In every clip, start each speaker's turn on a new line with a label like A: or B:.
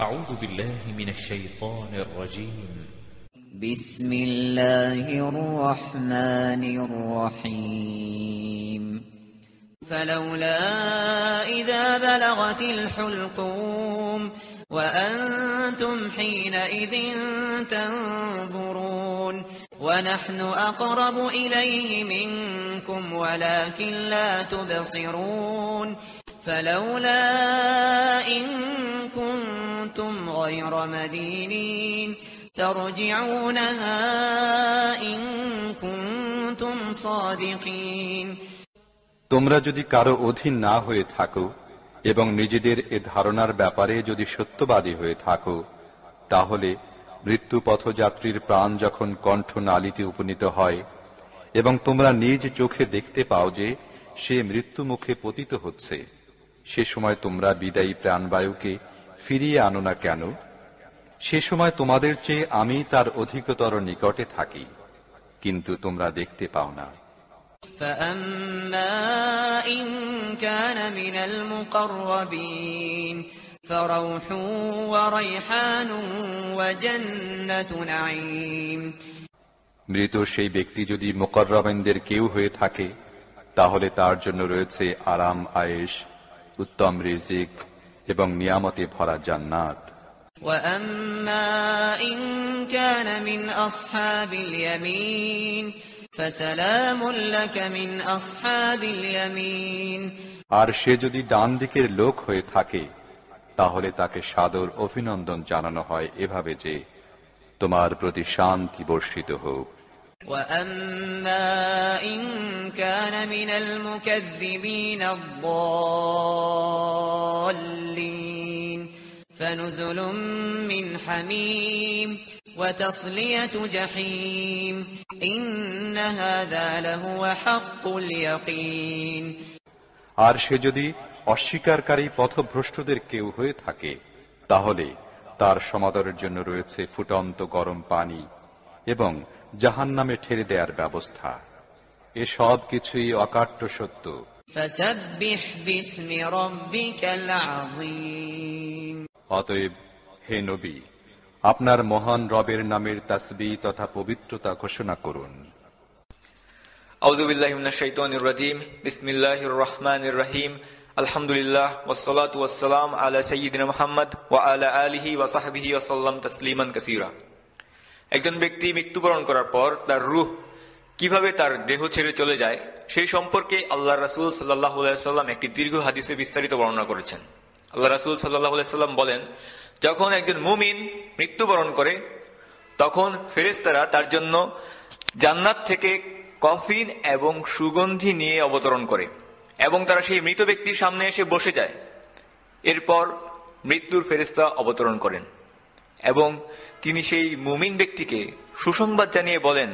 A: أعوذ بالله من الشيطان الرجيم
B: بسم الله الرحمن الرحيم فلولا إذا بلغت الحلقوم وأنتم حينئذ تنظرون ونحن أقرب إليه منكم ولكن لا تبصرون فلولا إن كنتم غير مدينين ترجعونها إن كنتم صادقين
C: তোমরা যদি কারো অধীন না হয়ে থাকো এবং নিজেদের এ ধারণার ব্যাপারে যদি সত্যবাদী হয়ে থাকো তাহলে মৃত্যু পথযাত্রীর প্রাণ যখন কণ্ঠনালীতে উপনীত হয় এবং তোমরা নিজ চোখে দেখতে পাও যে সে মৃত্যুমুখে পতিত হচ্ছে সে সময় তোমরা বিদায়ী প্রাণবায়ুকে ফিরিয়ে আনো না কেন সে সময় তোমাদের চেয়ে আমি তার অধিকতর নিকটে থাকি কিন্তু তোমরা দেখতে পাও না মৃত সেই ব্যক্তি যদি মোকর কেউ হয়ে থাকে তাহলে তার জন্য রয়েছে আরাম আয়েশ উত্তম রিজিক এবং নিয়ামতে ভরা জান্নাত আর সে যদি ডান দিকের লোক হয়ে থাকে তাহলে তাকে সাদর অভিনন্দন জানানো হয় এভাবে যে তোমার প্রতি শান্তি বর্ষিত হোক
B: وأما إن كان من المكذبين الضالين فنزل من حميم وتصلية جحيم إن هذا لهو حق اليقين
C: আর সে যদি অস্বীকারী পথভ্রষ্টদের কেউ হয়ে থাকে তাহলে তার সমাদরের জন্য রয়েছে ফুটন্ত গরম পানি এবং জাহান নামে ঠেলে দেওয়ার ব্যবস্থা এ সব কিছুই অকাট্য সত্য অতএব হে নবী আপনার মহান রবের নামের তাসবি তথা পবিত্রতা ঘোষণা করুন
A: আলহামদুলিল্লাহ ওসলাত ওয়াসালাম আলা সঈদিন মোহাম্মদ ওয়া আলা আলিহি ওয়াসাহবিহি ওয়াসাল্লাম তসলিমান কাসিরা একজন ব্যক্তি মৃত্যুবরণ করার পর তার রুহ কিভাবে তার দেহ ছেড়ে চলে যায় সেই সম্পর্কে আল্লাহ রাসুল সাল্লাহ সাল্লাম একটি দীর্ঘ হাদিসে বিস্তারিত বর্ণনা করেছেন আল্লাহ রাসুল সাল্লাহ সাল্লাম বলেন যখন একজন মুমিন মৃত্যুবরণ করে তখন ফেরেস্তারা তার জন্য জান্নাত থেকে কফিন এবং সুগন্ধি নিয়ে অবতরণ করে এবং তারা সেই মৃত ব্যক্তির সামনে এসে বসে যায় এরপর মৃত্যুর ফেরিস্তা অবতরণ করেন এবং তিনি সেই মুমিন ব্যক্তিকে সুসংবাদ জানিয়ে বলেন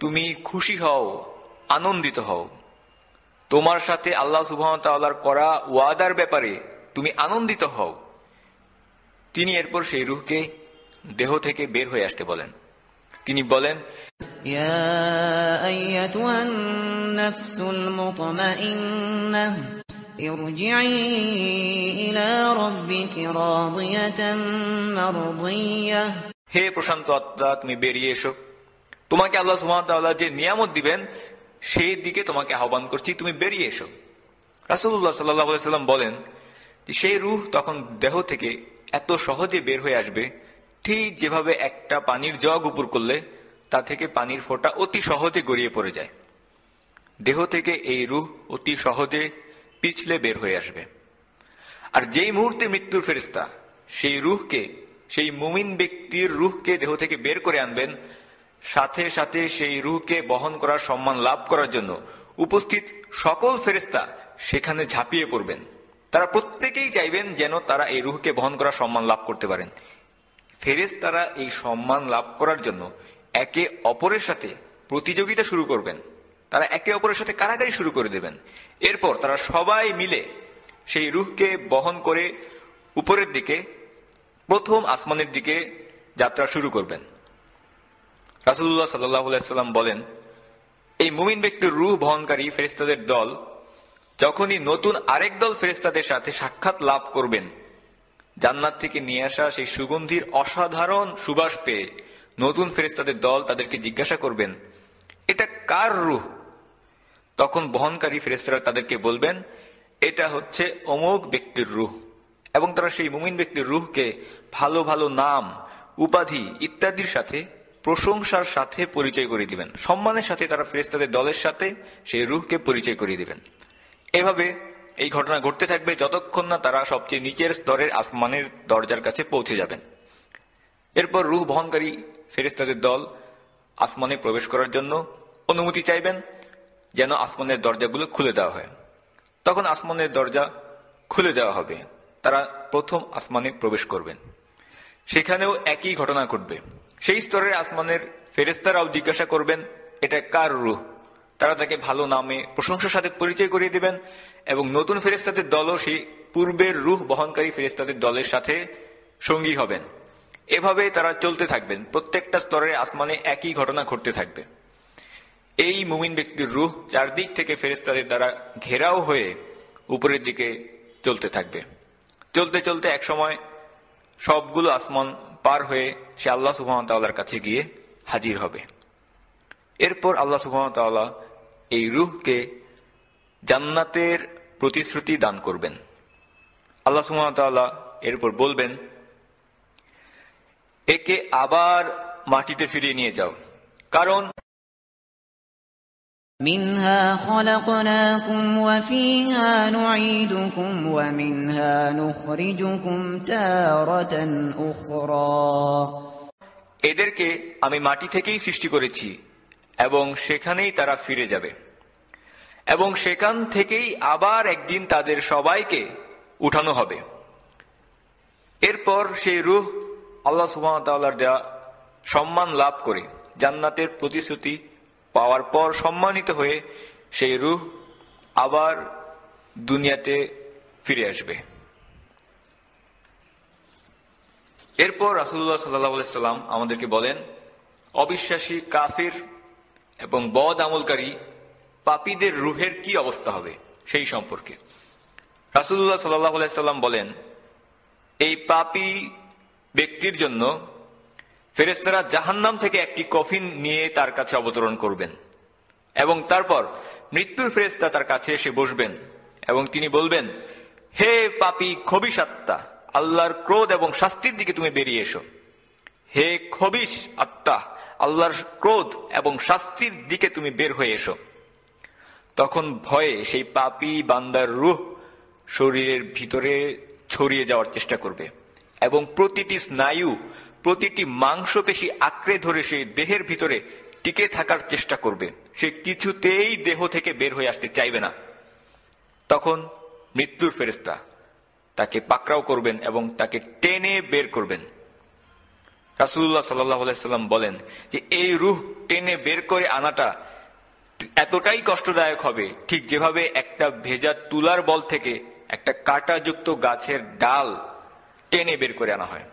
A: তুমি খুশি হও আনন্দিত হও তোমার সাথে আল্লাহ সুবাহতাল্লাহর করা ওয়াদার ব্যাপারে তুমি আনন্দিত হও তিনি এরপর সেই রুহকে দেহ থেকে বের হয়ে আসতে বলেন তিনি বলেন
B: ইয়া আইয়াতুহান নাফসুল মুতমাইন্নাহ ارجعي ربك
A: হে প্রশান্ত আত্মা তুমি বেরিয়ে এসো তোমাকে আল্লাহ সুমাতাল্লাহ যে নিয়ামত দিবেন সেই দিকে তোমাকে আহ্বান করছি তুমি বেরিয়ে এসো রাসুল্লাহ সাল্লাহ সাল্লাম বলেন সেই রুহ তখন দেহ থেকে এত সহজে বের হয়ে আসবে ঠিক যেভাবে একটা পানির জগ উপর করলে তা থেকে পানির ফোঁটা অতি সহজে গড়িয়ে পড়ে যায় দেহ থেকে এই রুহ অতি সহজে পিছলে বের হয়ে আসবে আর যেই মুহূর্তে মৃত্যুর ফেরিস্তা সেই রুহকে সেই মুমিন ব্যক্তির রুহকে দেহ থেকে বের করে আনবেন সাথে সাথে সেই রুহকে বহন করার সম্মান লাভ করার জন্য উপস্থিত সকল ফেরিস্তা সেখানে ঝাঁপিয়ে পড়বেন তারা প্রত্যেকেই চাইবেন যেন তারা এই রুহকে বহন করার সম্মান লাভ করতে পারেন ফেরেস তারা এই সম্মান লাভ করার জন্য একে অপরের সাথে প্রতিযোগিতা শুরু করবেন তারা একে অপরের সাথে কারাগারি শুরু করে দেবেন এরপর তারা সবাই মিলে সেই রুহকে বহন করে উপরের দিকে প্রথম আসমানের দিকে যাত্রা শুরু করবেন রাসুল্লাহ সাল্লাম বলেন এই মুমিন ব্যক্তির রুহ বহনকারী ফেরিস্তাদের দল যখনই নতুন আরেক দল ফেরিস্তাদের সাথে সাক্ষাৎ লাভ করবেন জান্নাত থেকে নিয়ে আসা সেই সুগন্ধির অসাধারণ সুবাস পেয়ে নতুন ফেরিস্তাদের দল তাদেরকে জিজ্ঞাসা করবেন এটা কার রুহ তখন বহনকারী ফেরেস্তারা তাদেরকে বলবেন এটা হচ্ছে অমোক ব্যক্তির রুহ এবং তারা সেই মুমিন ব্যক্তির রুহকে ভালো ভালো নাম উপাধি ইত্যাদির সাথে প্রশংসার সাথে পরিচয় করে দিবেন সম্মানের সাথে তারা ফেরেস্তাদের দলের সাথে সেই রুহকে পরিচয় করে দিবেন এভাবে এই ঘটনা ঘটতে থাকবে যতক্ষণ না তারা সবচেয়ে নিচের স্তরের আসমানের দরজার কাছে পৌঁছে যাবেন এরপর রুহ বহনকারী ফেরেস্তাদের দল আসমানে প্রবেশ করার জন্য অনুমতি চাইবেন যেন আসমানের দরজাগুলো খুলে দেওয়া হয় তখন আসমানের দরজা খুলে দেওয়া হবে তারা প্রথম আসমানে প্রবেশ করবেন সেখানেও একই ঘটনা ঘটবে সেই স্তরের আসমানের ফেরেস্তারাও জিজ্ঞাসা করবেন এটা কার রুহ তারা তাকে ভালো নামে প্রশংসার সাথে পরিচয় করিয়ে দেবেন এবং নতুন ফেরেস্তাদের দলও সেই পূর্বের রুহ বহনকারী ফেরেস্তাদের দলের সাথে সঙ্গী হবেন এভাবেই তারা চলতে থাকবেন প্রত্যেকটা স্তরে আসমানে একই ঘটনা ঘটতে থাকবে এই মুমিন ব্যক্তির রুহ চারদিক থেকে ফেরেস্তাদের দ্বারা ঘেরাও হয়ে উপরের দিকে চলতে থাকবে চলতে চলতে এক সময় সবগুলো আসমান পার হয়ে সে আল্লাহ সুহামতাল্লাহর কাছে গিয়ে হাজির হবে এরপর আল্লাহ সুহামতাল্লাহ এই রুহকে জান্নাতের প্রতিশ্রুতি দান করবেন আল্লাহ সুহামতাল্লাহ এরপর বলবেন একে আবার মাটিতে ফিরিয়ে নিয়ে যাও কারণ এদেরকে আমি মাটি থেকেই সৃষ্টি করেছি এবং সেখানেই তারা ফিরে যাবে এবং সেখান থেকেই আবার একদিন তাদের সবাইকে উঠানো হবে এরপর সেই রুহ আল্লাহ সুবাহর দেয়া সম্মান লাভ করে জান্নাতের প্রতিশ্রুতি পাওয়ার পর সম্মানিত হয়ে সেই রুহ আবার দুনিয়াতে ফিরে আসবে এরপর রাসুল্লাহ সাল্লাহ সাল্লাম আমাদেরকে বলেন অবিশ্বাসী কাফির এবং বদ আমলকারী পাপীদের রুহের কি অবস্থা হবে সেই সম্পর্কে রাসুল্লাহ সাল্লাহ সাল্লাম বলেন এই পাপি ব্যক্তির জন্য ফেরেস্তারা জাহান্নাম থেকে একটি কফিন নিয়ে তার কাছে অবতরণ করবেন এবং তারপর মৃত্যুর ফেরেস্তা তার কাছে এসে বসবেন এবং তিনি বলবেন হে পাপি খবিস আত্মা আল্লাহর ক্রোধ এবং শাস্তির দিকে তুমি বেরিয়ে এসো হে খবিস আত্মা আল্লাহর ক্রোধ এবং শাস্তির দিকে তুমি বের হয়ে এসো তখন ভয়ে সেই পাপি বান্দার রুহ শরীরের ভিতরে ছড়িয়ে যাওয়ার চেষ্টা করবে এবং প্রতিটি স্নায়ু প্রতিটি মাংসপেশি আঁকড়ে ধরে সে দেহের ভিতরে টিকে থাকার চেষ্টা করবে সে কিছুতেই দেহ থেকে বের হয়ে আসতে চাইবে না তখন মৃত্যুর ফেরিস্তা তাকে পাকড়াও করবেন এবং তাকে টেনে বের করবেন রাসুল্লাহ সাল্লাম বলেন যে এই রুহ টেনে বের করে আনাটা এতটাই কষ্টদায়ক হবে ঠিক যেভাবে একটা ভেজা তুলার বল থেকে একটা কাটাযুক্ত গাছের ডাল টেনে বের করে আনা হয়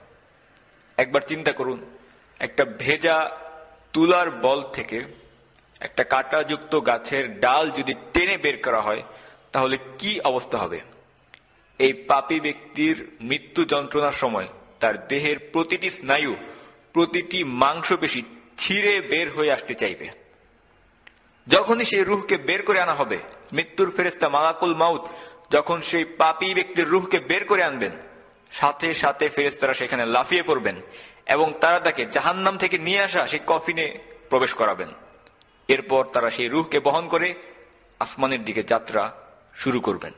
A: একবার চিন্তা করুন একটা ভেজা তুলার বল থেকে একটা কাটাযুক্ত গাছের ডাল যদি টেনে বের করা হয় তাহলে কি অবস্থা হবে এই পাপি ব্যক্তির মৃত্যু যন্ত্রণার সময় তার দেহের প্রতিটি স্নায়ু প্রতিটি মাংসপেশি ছিঁড়ে বের হয়ে আসতে চাইবে যখনই সেই রুহকে বের করে আনা হবে মৃত্যুর ফেরেস্তা মালাকুল মাউত যখন সেই পাপি ব্যক্তির রুহকে বের করে আনবেন সাথে সাথে ফেরেস্তারা সেখানে লাফিয়ে পড়বেন এবং তারা তাকে জাহান্নাম থেকে নিয়ে আসা সেই কফিনে প্রবেশ করাবেন এরপর তারা সেই রুহকে বহন করে আসমানের দিকে যাত্রা শুরু করবেন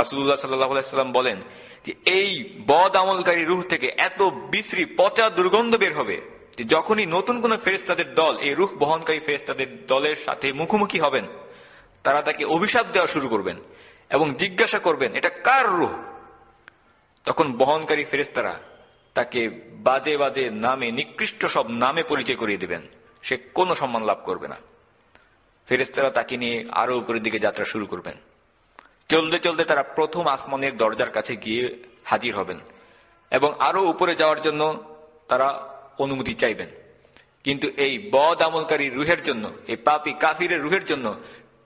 A: রাসুল্লাহ সাল্লাম বলেন যে এই বদ আমলকারী রুহ থেকে এত বিশ্রী পচা দুর্গন্ধ বের হবে যে যখনই নতুন কোনো ফেরেস্তাদের দল এই রুখ বহনকারী ফেরেস্তাদের দলের সাথে মুখোমুখি হবেন তারা তাকে অভিশাপ দেওয়া শুরু করবেন এবং জিজ্ঞাসা করবেন এটা কার রুহ তখন বহনকারী ফেরেস্তারা তাকে বাজে বাজে নামে নিকৃষ্ট সব নামে পরিচয় করিয়ে দেবেন সে কোনো সম্মান লাভ করবে না ফেরেস্তারা তাকে নিয়ে আরও উপরের দিকে যাত্রা শুরু করবেন চলতে চলতে তারা প্রথম আসমানের দরজার কাছে গিয়ে হাজির হবেন এবং আরও উপরে যাওয়ার জন্য তারা অনুমতি চাইবেন কিন্তু এই বদ আমলকারী রুহের জন্য এই পাপি কাফিরের রুহের জন্য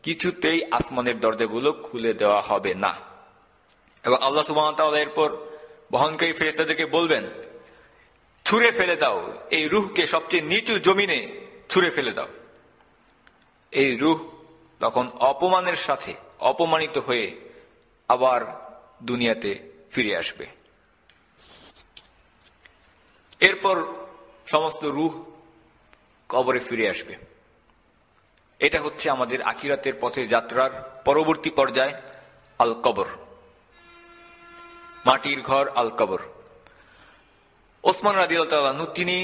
A: কিছুতেই আসমানের দরজাগুলো খুলে দেওয়া হবে না এবং আল্লাহ সুবাহ এরপর বহনকারী ফেরেস্তাদেরকে বলবেন ছুঁড়ে ফেলে দাও এই রুহকে সবচেয়ে নিচু জমিনে ছুঁড়ে ফেলে দাও এই রুহ তখন অপমানের সাথে অপমানিত হয়ে আবার দুনিয়াতে ফিরে আসবে এরপর সমস্ত রুহ কবরে ফিরে আসবে এটা হচ্ছে আমাদের আখিরাতের পথে যাত্রার পরবর্তী পর্যায় আল কবর মাটির ঘর আল কবর ওসমান রাজিউল্লাহ তিনি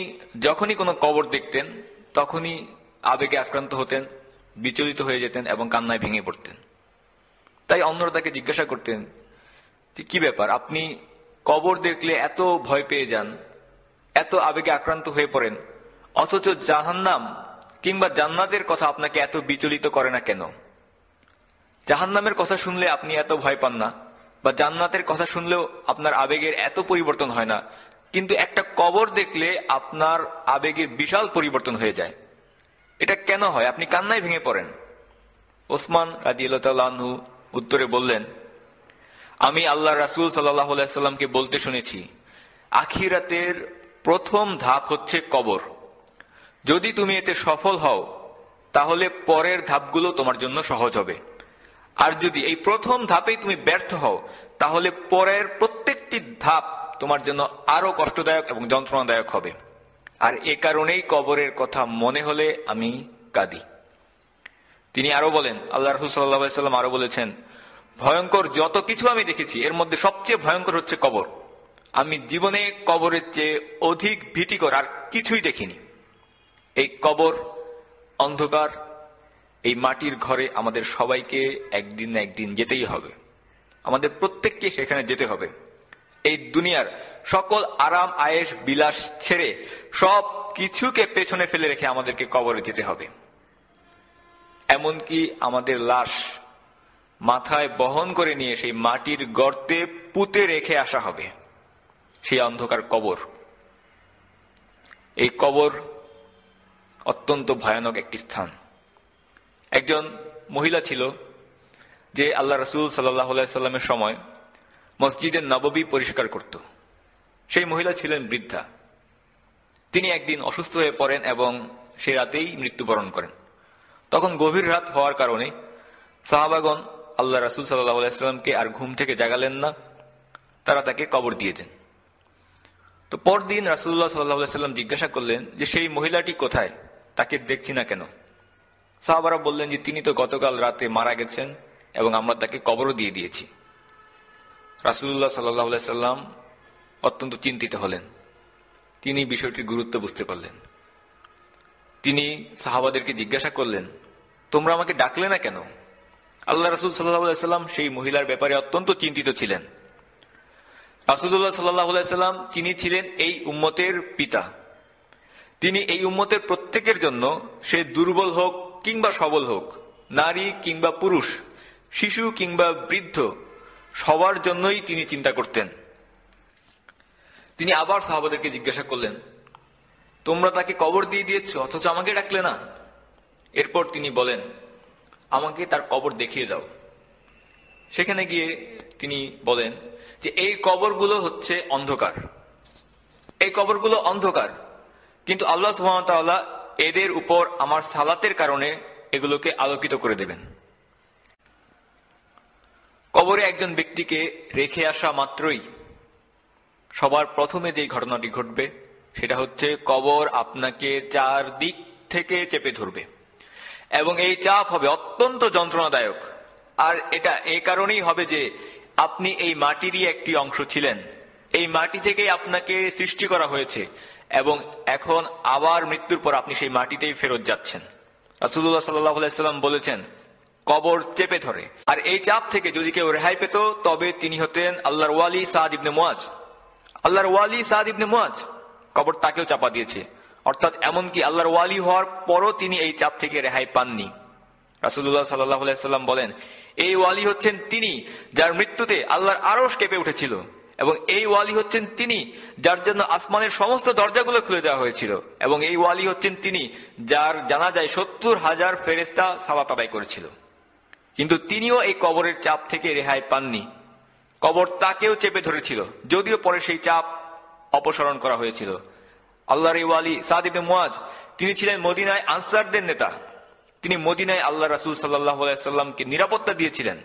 A: যখনই কোনো কবর দেখতেন তখনই আবেগে আক্রান্ত হতেন বিচলিত হয়ে যেতেন এবং কান্নায় ভেঙে পড়তেন তাই অন্যরা তাকে জিজ্ঞাসা করতেন কি ব্যাপার আপনি কবর দেখলে এত ভয় পেয়ে যান এত আবেগে আক্রান্ত হয়ে পড়েন অথচ জাহান্নাম কিংবা জান্নাতের কথা আপনাকে এত বিচলিত করে না কেন জাহান্নামের কথা শুনলে আপনি এত ভয় পান না বা জান্নাতের কথা শুনলেও আপনার আবেগের এত পরিবর্তন হয় না কিন্তু একটা কবর দেখলে আপনার আবেগের বিশাল পরিবর্তন হয়ে যায় এটা কেন হয় আপনি কান্নায় ভেঙে পড়েন ওসমান আল্লাহ উত্তরে বললেন আমি আল্লাহ রাসুল সাল্লাহামকে বলতে শুনেছি আখিরাতের প্রথম ধাপ হচ্ছে কবর যদি তুমি এতে সফল হও তাহলে পরের ধাপগুলো তোমার জন্য সহজ হবে আর যদি এই প্রথম ধাপেই তুমি ব্যর্থ হও তাহলে পরের প্রত্যেকটি ধাপ তোমার জন্য আরো কষ্টদায়ক এবং যন্ত্রণাদায়ক হবে আর এ কারণেই কবরের কথা মনে হলে আমি কাঁদি তিনি আরো বলেন আল্লাহ রহুসাল্লাম আরো বলেছেন ভয়ঙ্কর যত কিছু আমি দেখেছি এর মধ্যে সবচেয়ে ভয়ঙ্কর হচ্ছে কবর আমি জীবনে কবরের চেয়ে অধিক ভীতিকর আর কিছুই দেখিনি এই কবর অন্ধকার এই মাটির ঘরে আমাদের সবাইকে একদিন না একদিন যেতেই হবে আমাদের প্রত্যেককে সেখানে যেতে হবে এই দুনিয়ার সকল আরাম আয়েস বিলাস ছেড়ে সব কিছুকে পেছনে ফেলে রেখে আমাদেরকে কবরে যেতে হবে এমনকি আমাদের লাশ মাথায় বহন করে নিয়ে সেই মাটির গর্তে পুঁতে রেখে আসা হবে সেই অন্ধকার কবর এই কবর অত্যন্ত ভয়ানক একটি স্থান একজন মহিলা ছিল যে আল্লাহ রসুল সাল্লাহ সাল্লামের সময় মসজিদের নববী পরিষ্কার করত সেই মহিলা ছিলেন বৃদ্ধা তিনি একদিন অসুস্থ হয়ে পড়েন এবং সে রাতেই মৃত্যুবরণ করেন তখন গভীর রাত হওয়ার কারণে সাহাবাগন আল্লাহ রাসুল সাল্লাহ আলাইস্লামকে আর ঘুম থেকে জাগালেন না তারা তাকে কবর দিয়েছেন তো পরদিন রাসুল্লাহ সাল্লাহ সাল্লাম জিজ্ঞাসা করলেন যে সেই মহিলাটি কোথায় তাকে দেখছি না কেন সাহাবারা বললেন যে তিনি তো গতকাল রাতে মারা গেছেন এবং আমরা তাকে কবরও দিয়ে দিয়েছি রাসুল্লাহ সাল্লাহ সাল্লাম অত্যন্ত চিন্তিত হলেন তিনি বিষয়টির গুরুত্ব বুঝতে পারলেন তিনি সাহাবাদেরকে জিজ্ঞাসা করলেন তোমরা আমাকে ডাকলে না কেন আল্লাহ রাসুল সাল্লাহাম সেই মহিলার ব্যাপারে অত্যন্ত চিন্তিত ছিলেন রাসুদুল্লাহ সাল্লাহ সাল্লাম তিনি ছিলেন এই উম্মতের পিতা তিনি এই উম্মতের প্রত্যেকের জন্য সে দুর্বল হোক কিংবা সবল হোক নারী কিংবা পুরুষ শিশু কিংবা বৃদ্ধ সবার জন্যই তিনি চিন্তা করতেন তিনি আবার সাহাবাদেরকে জিজ্ঞাসা করলেন তোমরা তাকে কবর দিয়ে দিয়েছ অথচ আমাকে ডাকলে না এরপর তিনি বলেন আমাকে তার কবর দেখিয়ে দাও সেখানে গিয়ে তিনি বলেন যে এই কবরগুলো হচ্ছে অন্ধকার এই কবরগুলো অন্ধকার কিন্তু আল্লাহ সুহামতাল্লাহ এদের উপর আমার সালাতের কারণে এগুলোকে আলোকিত করে দেবেন কবরে একজন ব্যক্তিকে রেখে আসা মাত্রই সবার প্রথমে যে ঘটনাটি ঘটবে সেটা হচ্ছে কবর আপনাকে চার দিক থেকে চেপে ধরবে এবং এই চাপ হবে অত্যন্ত যন্ত্রণাদায়ক আর এটা এই কারণেই হবে যে আপনি এই মাটিরই একটি অংশ ছিলেন এই মাটি থেকেই আপনাকে সৃষ্টি করা হয়েছে এবং এখন আবার মৃত্যুর পর আপনি সেই মাটিতেই ফেরত যাচ্ছেন রাসুল্লাহ সাল্লাহ আলাইসাল্লাম বলেছেন কবর চেপে ধরে আর এই চাপ থেকে যদি কেউ রেহাই পেত তবে তিনি হতেন আল্লাহর ওয়ালি সাদ ইবনে মোয়াজ আল্লাহর ওয়ালি সাদ ইবনে মোয়াজ কবর তাকেও চাপা দিয়েছে অর্থাৎ এমনকি আল্লাহর ওয়ালি হওয়ার পরও তিনি এই চাপ থেকে রেহাই পাননি রাসুল্লাহ সাল্লাহ আলাইসাল্লাম বলেন এই ওয়ালি হচ্ছেন তিনি যার মৃত্যুতে আল্লাহর আরস কেঁপে উঠেছিল এবং এই ওয়ালি হচ্ছেন তিনি যার জন্য আসমানের সমস্ত দরজাগুলো খুলে দেওয়া হয়েছিল এবং এই ওয়ালি হচ্ছেন তিনি যার জানা যায় সত্তর হাজার ফেরেস্তা সালাত আদায় করেছিল কিন্তু তিনিও এই কবরের চাপ থেকে রেহাই পাননি কবর তাকেও চেপে ধরেছিল যদিও পরে সেই চাপ অপসারণ করা হয়েছিল আল্লাহর এই ওয়ালি সাদিবে মোয়াজ তিনি ছিলেন মদিনায় আনসারদের নেতা তিনি মদিনায় আল্লাহ রাসুল সাল্লাহ সাল্লামকে নিরাপত্তা দিয়েছিলেন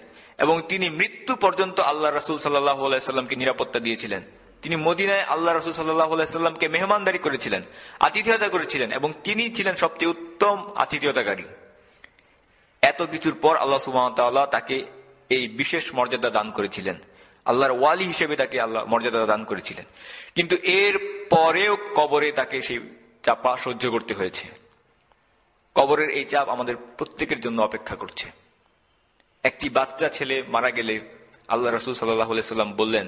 A: এবং তিনি মৃত্যু পর্যন্ত আল্লাহ রাসুল সাল্লাহ আলাইসাল্লামকে নিরাপত্তা দিয়েছিলেন তিনি মদিনায় আল্লাহ রসুল সাল্লাহ আলাইস্লামকে মেহমানদারি করেছিলেন আতিথিয়তা করেছিলেন এবং তিনি ছিলেন সবচেয়ে উত্তম আতিথিয়তাকারী এত কিছুর পর আল্লাহ সুবাহতাল্লাহ তাকে এই বিশেষ মর্যাদা দান করেছিলেন আল্লাহর ওয়ালি হিসেবে তাকে আল্লাহ মর্যাদা দান করেছিলেন কিন্তু এর পরেও কবরে তাকে সেই চাপা সহ্য করতে হয়েছে কবরের এই চাপ আমাদের প্রত্যেকের জন্য অপেক্ষা করছে একটি বাচ্চা ছেলে মারা গেলে আল্লাহ রসুল সাল্লাহ সাল্লাম বললেন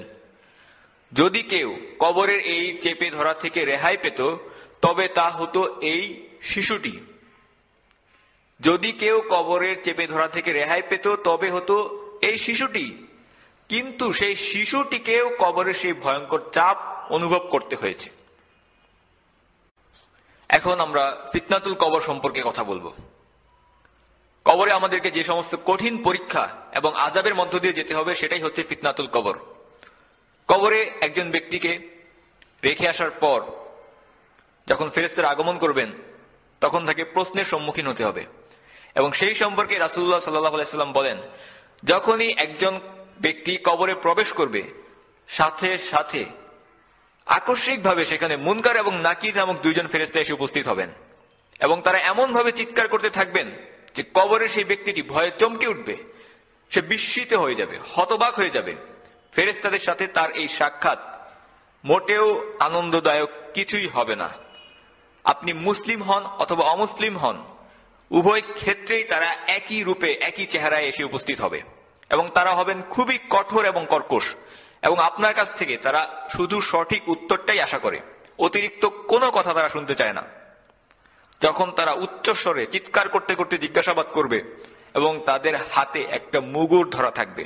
A: যদি কেউ কবরের এই চেপে ধরা থেকে রেহাই পেত তবে তা হতো এই শিশুটি যদি কেউ কবরের চেপে ধরা থেকে রেহাই পেত তবে হতো এই শিশুটি কিন্তু সেই শিশুটিকেও কবরের সেই ভয়ঙ্কর চাপ অনুভব করতে হয়েছে এখন আমরা ফিতনাতুল কবর সম্পর্কে কথা বলবো। কবরে আমাদেরকে যে সমস্ত কঠিন পরীক্ষা এবং আজাবের মধ্য দিয়ে যেতে হবে সেটাই হচ্ছে ফিতনাতুল কবর কবরে একজন ব্যক্তিকে রেখে আসার পর যখন ফেরেস্তের আগমন করবেন তখন তাকে প্রশ্নের সম্মুখীন হতে হবে এবং সেই সম্পর্কে রাসুল্লাহ সাল্লাহ আলাইস্লাম বলেন যখনই একজন ব্যক্তি কবরে প্রবেশ করবে সাথে সাথে আকস্মিকভাবে সেখানে মুনকার এবং নাকির নামক দুইজন ফেরেস্তা এসে উপস্থিত হবেন এবং তারা এমনভাবে চিৎকার করতে থাকবেন যে কবরে সেই ব্যক্তিটি ভয়ে চমকে উঠবে সে বিস্মিত হয়ে যাবে হতবাক হয়ে যাবে ফেরেস্তাদের সাথে তার এই সাক্ষাৎ মোটেও আনন্দদায়ক কিছুই হবে না আপনি মুসলিম হন অথবা অমুসলিম হন উভয় ক্ষেত্রেই তারা একই রূপে একই চেহারায় এসে উপস্থিত হবে এবং তারা হবেন খুবই কঠোর এবং কর্কশ এবং আপনার কাছ থেকে তারা শুধু সঠিক উত্তরটাই আশা করে অতিরিক্ত কোনো কথা তারা শুনতে চায় না যখন তারা উচ্চস্বরে চিৎকার করতে করতে জিজ্ঞাসাবাদ করবে এবং তাদের হাতে একটা মুগুর ধরা থাকবে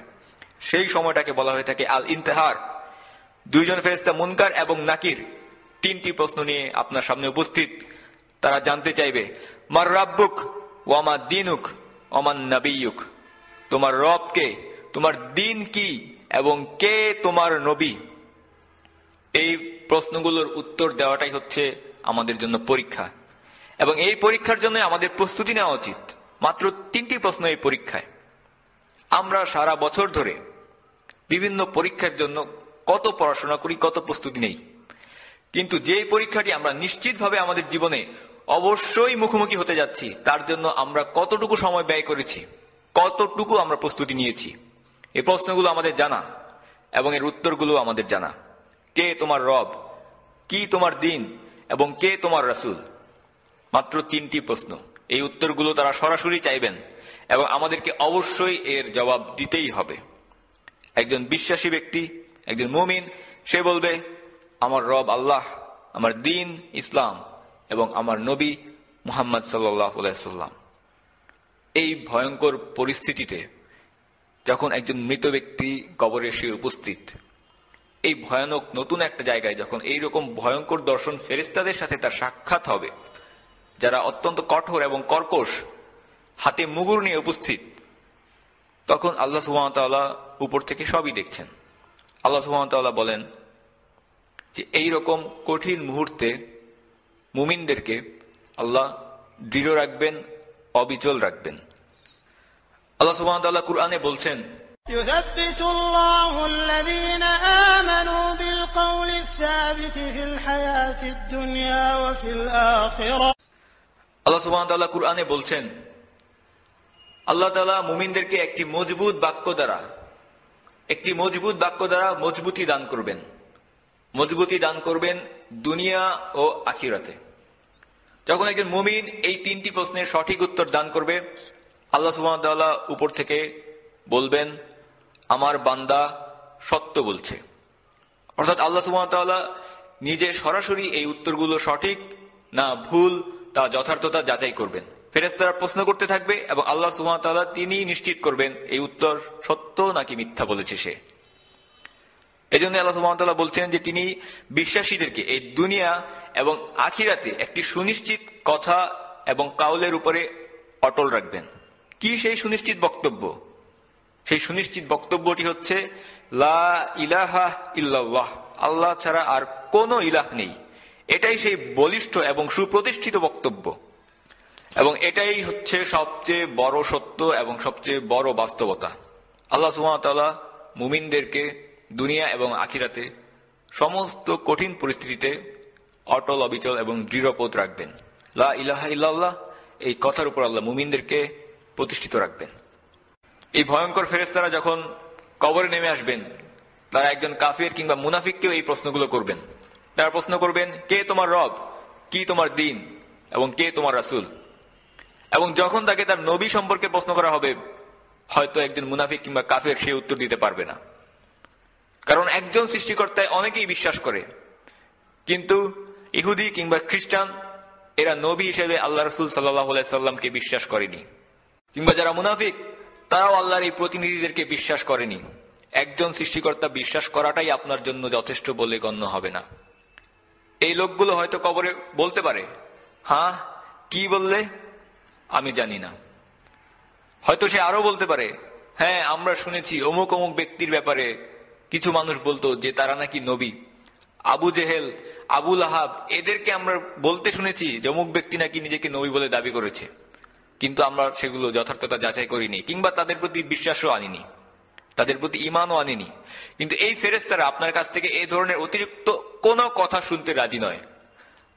A: সেই সময়টাকে বলা হয়ে থাকে আল ইন্তেহার দুইজন ফেরেস্তা মুনকার এবং নাকির তিনটি প্রশ্ন নিয়ে আপনার সামনে উপস্থিত তারা জানতে চাইবে মার রাব্বুক ওয়ামা দিনুক অমান নাবিউক তোমার রব কে তোমার দিন কি এবং কে তোমার নবী এই প্রশ্নগুলোর উত্তর দেওয়াটাই হচ্ছে আমাদের জন্য পরীক্ষা এবং এই পরীক্ষার জন্য আমাদের প্রস্তুতি নেওয়া উচিত মাত্র তিনটি প্রশ্ন এই পরীক্ষায় আমরা সারা বছর ধরে বিভিন্ন পরীক্ষার জন্য কত পড়াশোনা করি কত প্রস্তুতি নেই কিন্তু যেই পরীক্ষাটি আমরা নিশ্চিতভাবে আমাদের জীবনে অবশ্যই মুখোমুখি হতে যাচ্ছি তার জন্য আমরা কতটুকু সময় ব্যয় করেছি কতটুকু আমরা প্রস্তুতি নিয়েছি এই প্রশ্নগুলো আমাদের জানা এবং এর উত্তরগুলো আমাদের জানা কে তোমার রব কি তোমার দিন এবং কে তোমার রাসুল মাত্র তিনটি প্রশ্ন এই উত্তরগুলো তারা সরাসরি চাইবেন এবং আমাদেরকে অবশ্যই এর জবাব দিতেই হবে একজন বিশ্বাসী ব্যক্তি একজন মুমিন সে বলবে আমার রব আল্লাহ আমার দিন ইসলাম এবং আমার নবী মুহাম্মদ সাল্লাম এই ভয়ঙ্কর পরিস্থিতিতে যখন একজন মৃত ব্যক্তি কবরে সে উপস্থিত এই ভয়ানক নতুন একটা জায়গায় যখন এইরকম ভয়ঙ্কর দর্শন ফেরিস্তাদের সাথে তার সাক্ষাৎ হবে যারা অত্যন্ত কঠোর এবং কর্কশ হাতে মুগুর নিয়ে উপস্থিত তখন আল্লাহ সুবাহতাল্লাহ উপর থেকে সবই দেখছেন আল্লাহ সুবাহতাল্লাহ বলেন যে এই রকম কঠিন মুহূর্তে মুমিনদেরকে আল্লাহ দৃঢ় রাখবেন অবিচল রাখবেন আল্লাহ সুবাহতাল্লাহ কুরআনে বলছেন
C: يثبت
A: আল্লাহ সুবাহ কুরআনে বলছেন আল্লাহ তালা মুমিনদেরকে একটি মজবুত বাক্য দ্বারা একটি মজবুত বাক্য দ্বারা মজবুতি দান করবেন মজবুতি দান করবেন দুনিয়া ও আখিরাতে যখন একজন মুমিন এই তিনটি প্রশ্নের সঠিক উত্তর দান করবে আল্লাহ সুবাহ উপর থেকে বলবেন আমার বান্দা সত্য বলছে অর্থাৎ আল্লাহ সুবাহ নিজে সরাসরি এই উত্তরগুলো সঠিক না ভুল তা যথার্থতা যাচাই করবেন ফেরেস্তারা প্রশ্ন করতে থাকবে এবং আল্লাহ সুহামতাল্লাহ তিনি নিশ্চিত করবেন এই উত্তর সত্য নাকি মিথ্যা বলেছে সে এই জন্য আল্লাহ সুহামতাল্লাহ বলছিলেন যে তিনি বিশ্বাসীদেরকে এই দুনিয়া এবং আখিরাতে একটি সুনিশ্চিত কথা এবং কাউলের উপরে অটল রাখবেন কি সেই সুনিশ্চিত বক্তব্য সেই সুনিশ্চিত বক্তব্যটি হচ্ছে লা ইলাহা ইল্লাহ আল্লাহ ছাড়া আর কোনো ইলাহ নেই এটাই সেই বলিষ্ঠ এবং সুপ্রতিষ্ঠিত বক্তব্য এবং এটাই হচ্ছে সবচেয়ে বড় সত্য এবং সবচেয়ে বড় বাস্তবতা আল্লাহ সুমতলা মুমিনদেরকে দুনিয়া এবং আখিরাতে সমস্ত কঠিন পরিস্থিতিতে অটল অবিচল এবং দৃঢ়পদ রাখবেন লা ইলাহা ইল্লাহ এই কথার উপর আল্লাহ মুমিনদেরকে প্রতিষ্ঠিত রাখবেন এই ভয়ঙ্কর ফেরেস্তারা যখন কবরে নেমে আসবেন তারা একজন কাফির কিংবা মুনাফিককেও এই প্রশ্নগুলো করবেন তারা প্রশ্ন করবেন কে তোমার রব কি তোমার দিন এবং কে তোমার রাসুল এবং যখন তাকে তার নবী সম্পর্কে প্রশ্ন করা হবে হয়তো একজন মুনাফিক কিংবা কাফের সে উত্তর দিতে পারবে না কারণ একজন সৃষ্টিকর্তায় অনেকেই বিশ্বাস করে কিন্তু ইহুদি কিংবা খ্রিস্টান এরা নবী হিসেবে আল্লাহ রসুল সাল্লাহ সাল্লামকে বিশ্বাস করেনি কিংবা যারা মুনাফিক তারাও আল্লাহর এই প্রতিনিধিদেরকে বিশ্বাস করেনি একজন সৃষ্টিকর্তা বিশ্বাস করাটাই আপনার জন্য যথেষ্ট বলে গণ্য হবে না এই লোকগুলো হয়তো কবরে বলতে পারে হ্যাঁ কি বললে আমি জানি না হয়তো সে আরো বলতে পারে হ্যাঁ আমরা শুনেছি অমুক অমুক ব্যক্তির ব্যাপারে কিছু মানুষ বলতো যে তারা নাকি নবী আবু জেহেল আবুল আহাব এদেরকে আমরা বলতে শুনেছি যে অমুক ব্যক্তি নাকি নিজেকে নবী বলে দাবি করেছে কিন্তু আমরা সেগুলো যথার্থতা যাচাই করিনি কিংবা তাদের প্রতি বিশ্বাসও আনিনি তাদের প্রতি ইমানও আনেনি কিন্তু এই ফেরেস্তারা আপনার কাছ থেকে এই ধরনের অতিরিক্ত কোনো কথা শুনতে রাজি নয়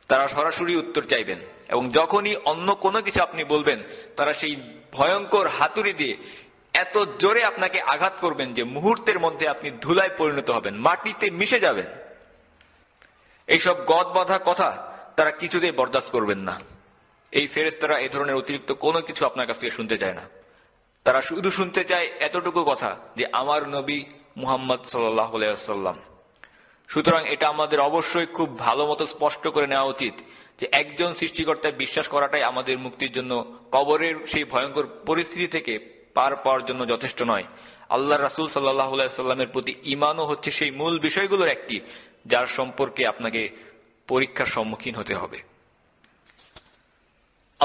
A: তারা সরাসরি উত্তর চাইবেন এবং যখনই অন্য কোনো কিছু আপনি বলবেন তারা সেই ভয়ঙ্কর হাতুড়ি দিয়ে এত জোরে আপনাকে আঘাত করবেন যে মুহূর্তের মধ্যে আপনি ধুলায় পরিণত হবেন মাটিতে মিশে যাবেন এইসব গদ বাঁধা কথা তারা কিছুতেই বরদাস্ত করবেন না এই ফেরেস্তারা এ ধরনের অতিরিক্ত কোনো কিছু আপনার কাছ থেকে শুনতে চায় না তারা শুধু শুনতে চায় এতটুকু কথা যে আমার নবী মুহাম্মদ সাল্লাম আলাইসাল্লাম সুতরাং এটা আমাদের অবশ্যই খুব ভালো মতো স্পষ্ট করে নেওয়া উচিত যে একজন সৃষ্টিকর্তায় বিশ্বাস করাটাই আমাদের মুক্তির জন্য কবরের সেই ভয়ঙ্কর পরিস্থিতি থেকে পার পাওয়ার জন্য যথেষ্ট নয় আল্লাহ রাসুল সাল্লাহ সাল্লামের প্রতি ইমানও হচ্ছে সেই মূল বিষয়গুলোর একটি যার সম্পর্কে আপনাকে পরীক্ষার সম্মুখীন হতে হবে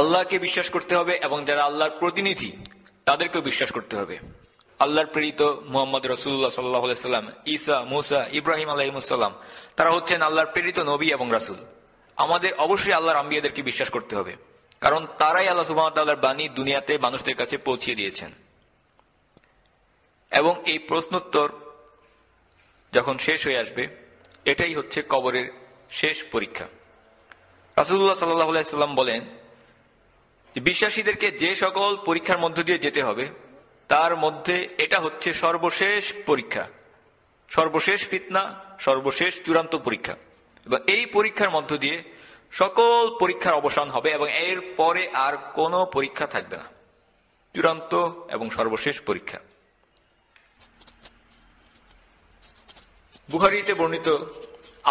A: আল্লাহকে বিশ্বাস করতে হবে এবং যারা আল্লাহর প্রতিনিধি তাদেরকেও বিশ্বাস করতে হবে আল্লাহর প্রেরিত মোহাম্মদ রসুল্লাহ সাল্লাহ সাল্লাম ইসা মুসা ইব্রাহিম আলাইমুসাল্লাম তারা হচ্ছেন আল্লাহর প্রেরিত নবী এবং রাসুল আমাদের অবশ্যই আল্লাহর আম্বিয়াদেরকে বিশ্বাস করতে হবে কারণ তারাই আল্লাহ সুবাহতাল্লাহর বাণী দুনিয়াতে মানুষদের কাছে পৌঁছিয়ে দিয়েছেন এবং এই প্রশ্নোত্তর যখন শেষ হয়ে আসবে এটাই হচ্ছে কবরের শেষ পরীক্ষা রাসুল্লাহ সাল্লাহ সাল্লাম বলেন বিশ্বাসীদেরকে যে সকল পরীক্ষার মধ্য দিয়ে যেতে হবে তার মধ্যে এটা হচ্ছে সর্বশেষ পরীক্ষা সর্বশেষ ফিতনা সর্বশেষ চূড়ান্ত পরীক্ষা এবং এই পরীক্ষার মধ্য দিয়ে সকল পরীক্ষার অবসান হবে এবং এর পরে আর কোনো পরীক্ষা থাকবে না চূড়ান্ত এবং সর্বশেষ পরীক্ষা বুহারিতে বর্ণিত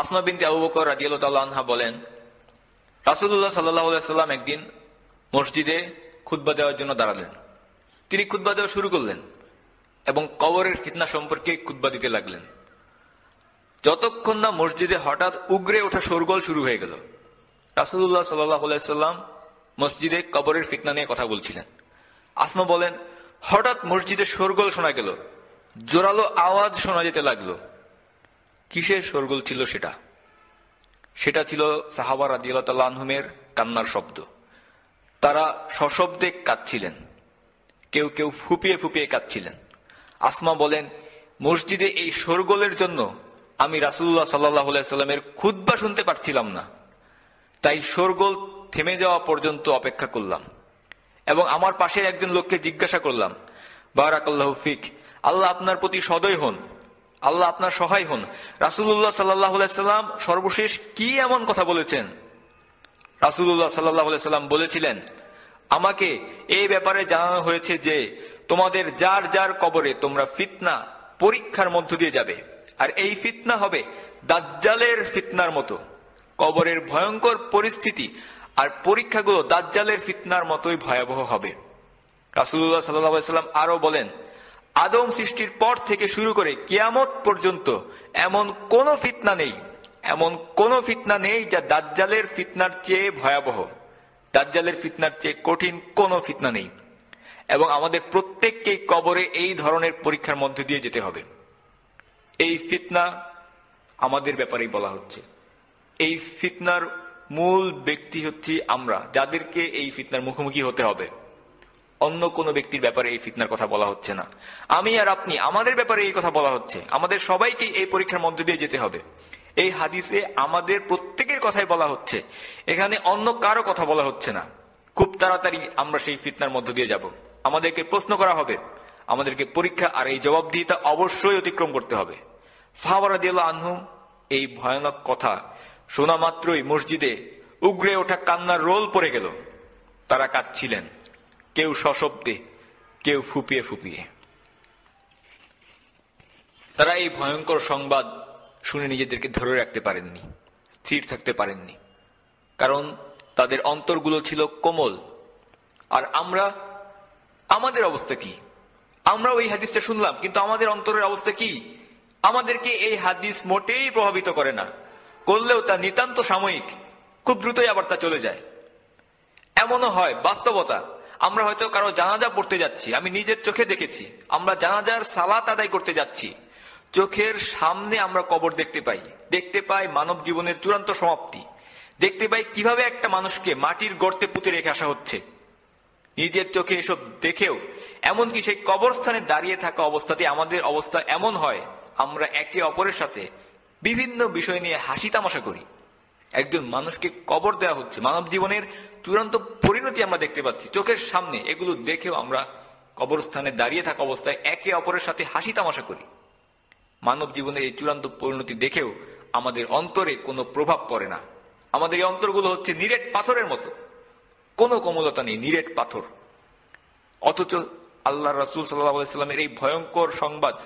A: আসমা বিনতে আবু বকর রাজিয়াল তাল্লাহা বলেন রাসুল্লাহ সাল্লাহ সাল্লাম একদিন মসজিদে খুদ্া দেওয়ার জন্য দাঁড়ালেন তিনি খুদ্া দেওয়া শুরু করলেন এবং কবরের ফিতনা সম্পর্কে খুদ্া দিতে লাগলেন যতক্ষণ না মসজিদে হঠাৎ উগরে ওঠা সরগোল শুরু হয়ে গেল রাসুল্লাহ সাল্লাম মসজিদে কবরের ফিতনা নিয়ে কথা বলছিলেন আসমা বলেন হঠাৎ মসজিদে সরগোল শোনা গেল জোরালো আওয়াজ শোনা যেতে লাগলো কিসের সরগোল ছিল সেটা সেটা ছিল সাহাবার আদিউল্লাহ আনহুমের কান্নার শব্দ তারা সশব্দে কাঁদছিলেন কেউ কেউ ফুপিয়ে ফুপিয়ে কাঁদছিলেন আসমা বলেন মসজিদে এই সরগোলের জন্য আমি রাসুল্লাহ সাল্লাহ সাল্লামের খুদ্া শুনতে পারছিলাম না তাই সরগোল থেমে যাওয়া পর্যন্ত অপেক্ষা করলাম এবং আমার পাশের একজন লোককে জিজ্ঞাসা করলাম বারাকাল্লাহ ফিক আল্লাহ আপনার প্রতি সদয় হন আল্লাহ আপনার সহায় হন রাসুল্লাহ সাল্লাহ সাল্লাম সর্বশেষ কি এমন কথা বলেছেন রাসুল্লাহ সাল্লাহ সাল্লাম বলেছিলেন আমাকে এই ব্যাপারে জানানো হয়েছে যে তোমাদের যার যার কবরে তোমরা ফিতনা পরীক্ষার মধ্য দিয়ে যাবে আর এই ফিতনা হবে দাজ্জালের ফিতনার মতো কবরের ভয়ঙ্কর পরিস্থিতি আর পরীক্ষাগুলো দাজ্জালের ফিতনার মতোই ভয়াবহ হবে রাসুল্লাহ সাল্লাম আরো বলেন আদম সৃষ্টির পর থেকে শুরু করে কিয়ামত পর্যন্ত এমন কোনো ফিতনা নেই এমন কোনো ফিতনা নেই যা দাজ্জালের ফিতনার চেয়ে ভয়াবহ দাজ্জালের ফিতনার চেয়ে কঠিন কোনো ফিতনা নেই এবং আমাদের প্রত্যেককেই কবরে এই ধরনের পরীক্ষার মধ্যে দিয়ে যেতে হবে এই ফিতনা আমাদের ব্যাপারেই বলা হচ্ছে এই ফিতনার মূল ব্যক্তি হচ্ছে আমরা যাদেরকে এই ফিতনার মুখোমুখি হতে হবে অন্য কোনো ব্যক্তির ব্যাপারে এই ফিতনার কথা বলা হচ্ছে না আমি আর আপনি আমাদের ব্যাপারে এই কথা বলা হচ্ছে আমাদের সবাইকে এই পরীক্ষার মধ্য দিয়ে যেতে হবে এই হাদিসে আমাদের প্রত্যেকের কথাই বলা হচ্ছে এখানে অন্য কারো কথা বলা হচ্ছে না খুব তাড়াতাড়ি আমরা সেই ফিতনার মধ্য দিয়ে যাব আমাদেরকে প্রশ্ন করা হবে আমাদেরকে পরীক্ষা আর এই জবাবদিহিতা অবশ্যই অতিক্রম করতে হবে সাহাবারাদিউল্লা আনহু এই ভয়ানক কথা শোনা মাত্রই মসজিদে উগড়ে ওঠা কান্নার রোল পড়ে গেল তারা কাঁদছিলেন কেউ সশব্দে কেউ ফুপিয়ে ফুপিয়ে তারা এই ভয়ঙ্কর সংবাদ শুনে নিজেদেরকে ধরে রাখতে পারেননি স্থির থাকতে পারেননি কারণ তাদের অন্তরগুলো ছিল কোমল আর আমরা আমাদের অবস্থা কি আমরা ওই হাদিসটা শুনলাম কিন্তু আমাদের অন্তরের অবস্থা কি আমাদেরকে এই হাদিস মোটেই প্রভাবিত করে না করলেও তা নিতান্ত সাময়িক খুব দ্রুতই আবার তা চলে যায় এমনও হয় বাস্তবতা আমরা হয়তো কারো জানাজা পড়তে যাচ্ছি আমি নিজের চোখে দেখেছি আমরা জানাজার সালাত আদায় করতে যাচ্ছি চোখের সামনে আমরা কবর দেখতে পাই দেখতে পাই মানব জীবনের চূড়ান্ত সমাপ্তি দেখতে পাই কিভাবে একটা মানুষকে মাটির গর্তে পুঁতে রেখে আসা হচ্ছে নিজের চোখে এসব দেখেও এমনকি সেই কবরস্থানে দাঁড়িয়ে থাকা অবস্থাতে আমাদের অবস্থা এমন হয় আমরা একে অপরের সাথে বিভিন্ন বিষয় নিয়ে হাসি তামাশা করি একজন মানুষকে কবর দেওয়া হচ্ছে মানব জীবনের চূড়ান্ত পরিণতি আমরা দেখতে পাচ্ছি চোখের সামনে এগুলো দেখেও আমরা কবরস্থানে দাঁড়িয়ে থাকা অবস্থায় একে অপরের সাথে হাসি তামাশা করি মানব জীবনের এই চূড়ান্ত পরিণতি দেখেও আমাদের অন্তরে কোনো প্রভাব পড়ে না আমাদের এই অন্তরগুলো হচ্ছে নিরেট পাথরের মতো কোনো কোমলতা নেই নিরেট পাথর অথচ আল্লাহ রাসুল সাল্লাহ সাল্লামের এই ভয়ঙ্কর সংবাদ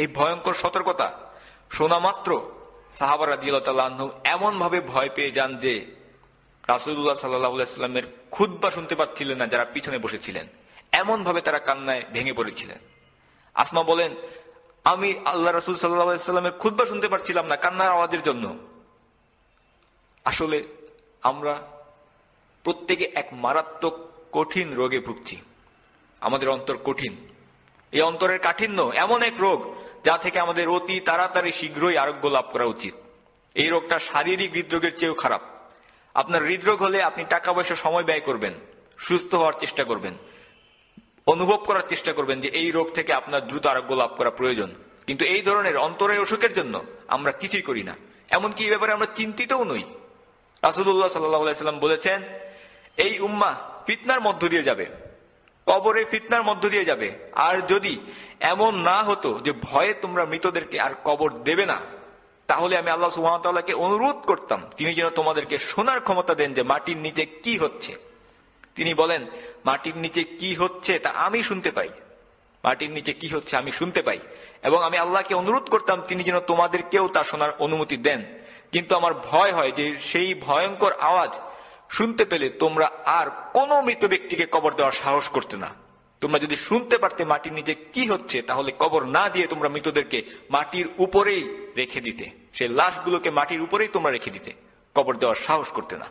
A: এই ভয়ঙ্কর সতর্কতা শোনা মাত্র সাহাবার এমন ভাবে ভয় পেয়ে যান যে রাসুল্লাহ সাল্লাহামের বা শুনতে পাচ্ছিলেন না যারা পিছনে বসেছিলেন এমনভাবে তারা কান্নায় ভেঙে পড়েছিলেন আসমা বলেন আমি আল্লাহ রাসুল সাল্লাহামের বা শুনতে পারছিলাম না কান্নার আওয়াজের জন্য আসলে আমরা প্রত্যেকে এক মারাত্মক কঠিন রোগে ভুগছি আমাদের অন্তর কঠিন এই অন্তরের কাঠিন্য এমন এক রোগ যা থেকে আমাদের অতি তাড়াতাড়ি শীঘ্রই আরোগ্য লাভ করা উচিত এই রোগটা শারীরিক হৃদরোগের চেয়েও খারাপ আপনার হৃদরোগ হলে আপনি টাকা পয়সা সময় ব্যয় করবেন সুস্থ হওয়ার চেষ্টা করবেন অনুভব করার চেষ্টা করবেন যে এই রোগ থেকে আপনার দ্রুত আরোগ্য লাভ করা প্রয়োজন কিন্তু এই ধরনের অন্তরের অসুখের জন্য আমরা কিছুই করি না এমনকি এই ব্যাপারে আমরা চিন্তিতও নই রাসুদুল্লাহ সাল্লাম বলেছেন এই উম্মা ফিতনার মধ্য দিয়ে যাবে কবরে ফিতনার মধ্য দিয়ে যাবে আর যদি এমন না হতো যে ভয়ে তোমরা মৃতদেরকে আর কবর দেবে না তাহলে আমি আল্লাহ সুহামতাল্লাহকে অনুরোধ করতাম তিনি যেন তোমাদেরকে শোনার ক্ষমতা দেন যে মাটির নিচে কি হচ্ছে তিনি বলেন মাটির নিচে কি হচ্ছে তা আমি শুনতে পাই মাটির নিচে কি হচ্ছে আমি শুনতে পাই এবং আমি আল্লাহকে অনুরোধ করতাম তিনি যেন তোমাদেরকেও তা শোনার অনুমতি দেন কিন্তু আমার ভয় হয় যে সেই ভয়ঙ্কর আওয়াজ শুনতে পেলে তোমরা আর কোনো মৃত ব্যক্তিকে কবর দেওয়ার সাহস করতে না তোমরা যদি শুনতে পারতে মাটির নিচে কি হচ্ছে তাহলে কবর না দিয়ে তোমরা মৃতদেরকে মাটির উপরেই রেখে দিতে সে লাশগুলোকে মাটির উপরেই তোমরা রেখে দিতে কবর দেওয়ার সাহস করতে না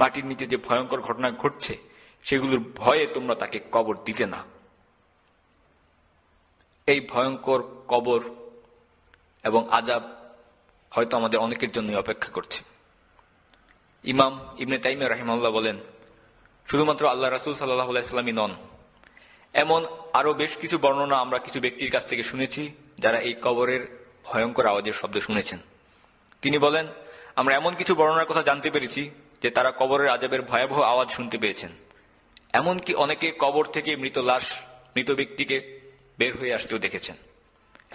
A: মাটির নিচে যে ভয়ঙ্কর ঘটনা ঘটছে সেগুলোর ভয়ে তোমরা তাকে কবর দিতে না এই ভয়ঙ্কর কবর এবং আজাব হয়তো আমাদের অনেকের জন্যই অপেক্ষা করছে ইমাম ইবনে তাইম রাহিমাল্লাহ বলেন শুধুমাত্র আল্লাহ রাসুল সাল্লাহ আলাইস্লামই নন এমন আরও বেশ কিছু বর্ণনা আমরা কিছু ব্যক্তির কাছ থেকে শুনেছি যারা এই কবরের ভয়ঙ্কর আওয়াজের শব্দ শুনেছেন তিনি বলেন আমরা এমন কিছু বর্ণনার কথা জানতে পেরেছি যে তারা কবরের আজাবের ভয়াবহ আওয়াজ শুনতে পেয়েছেন এমনকি অনেকে কবর থেকে মৃত লাশ মৃত ব্যক্তিকে বের হয়ে আসতেও দেখেছেন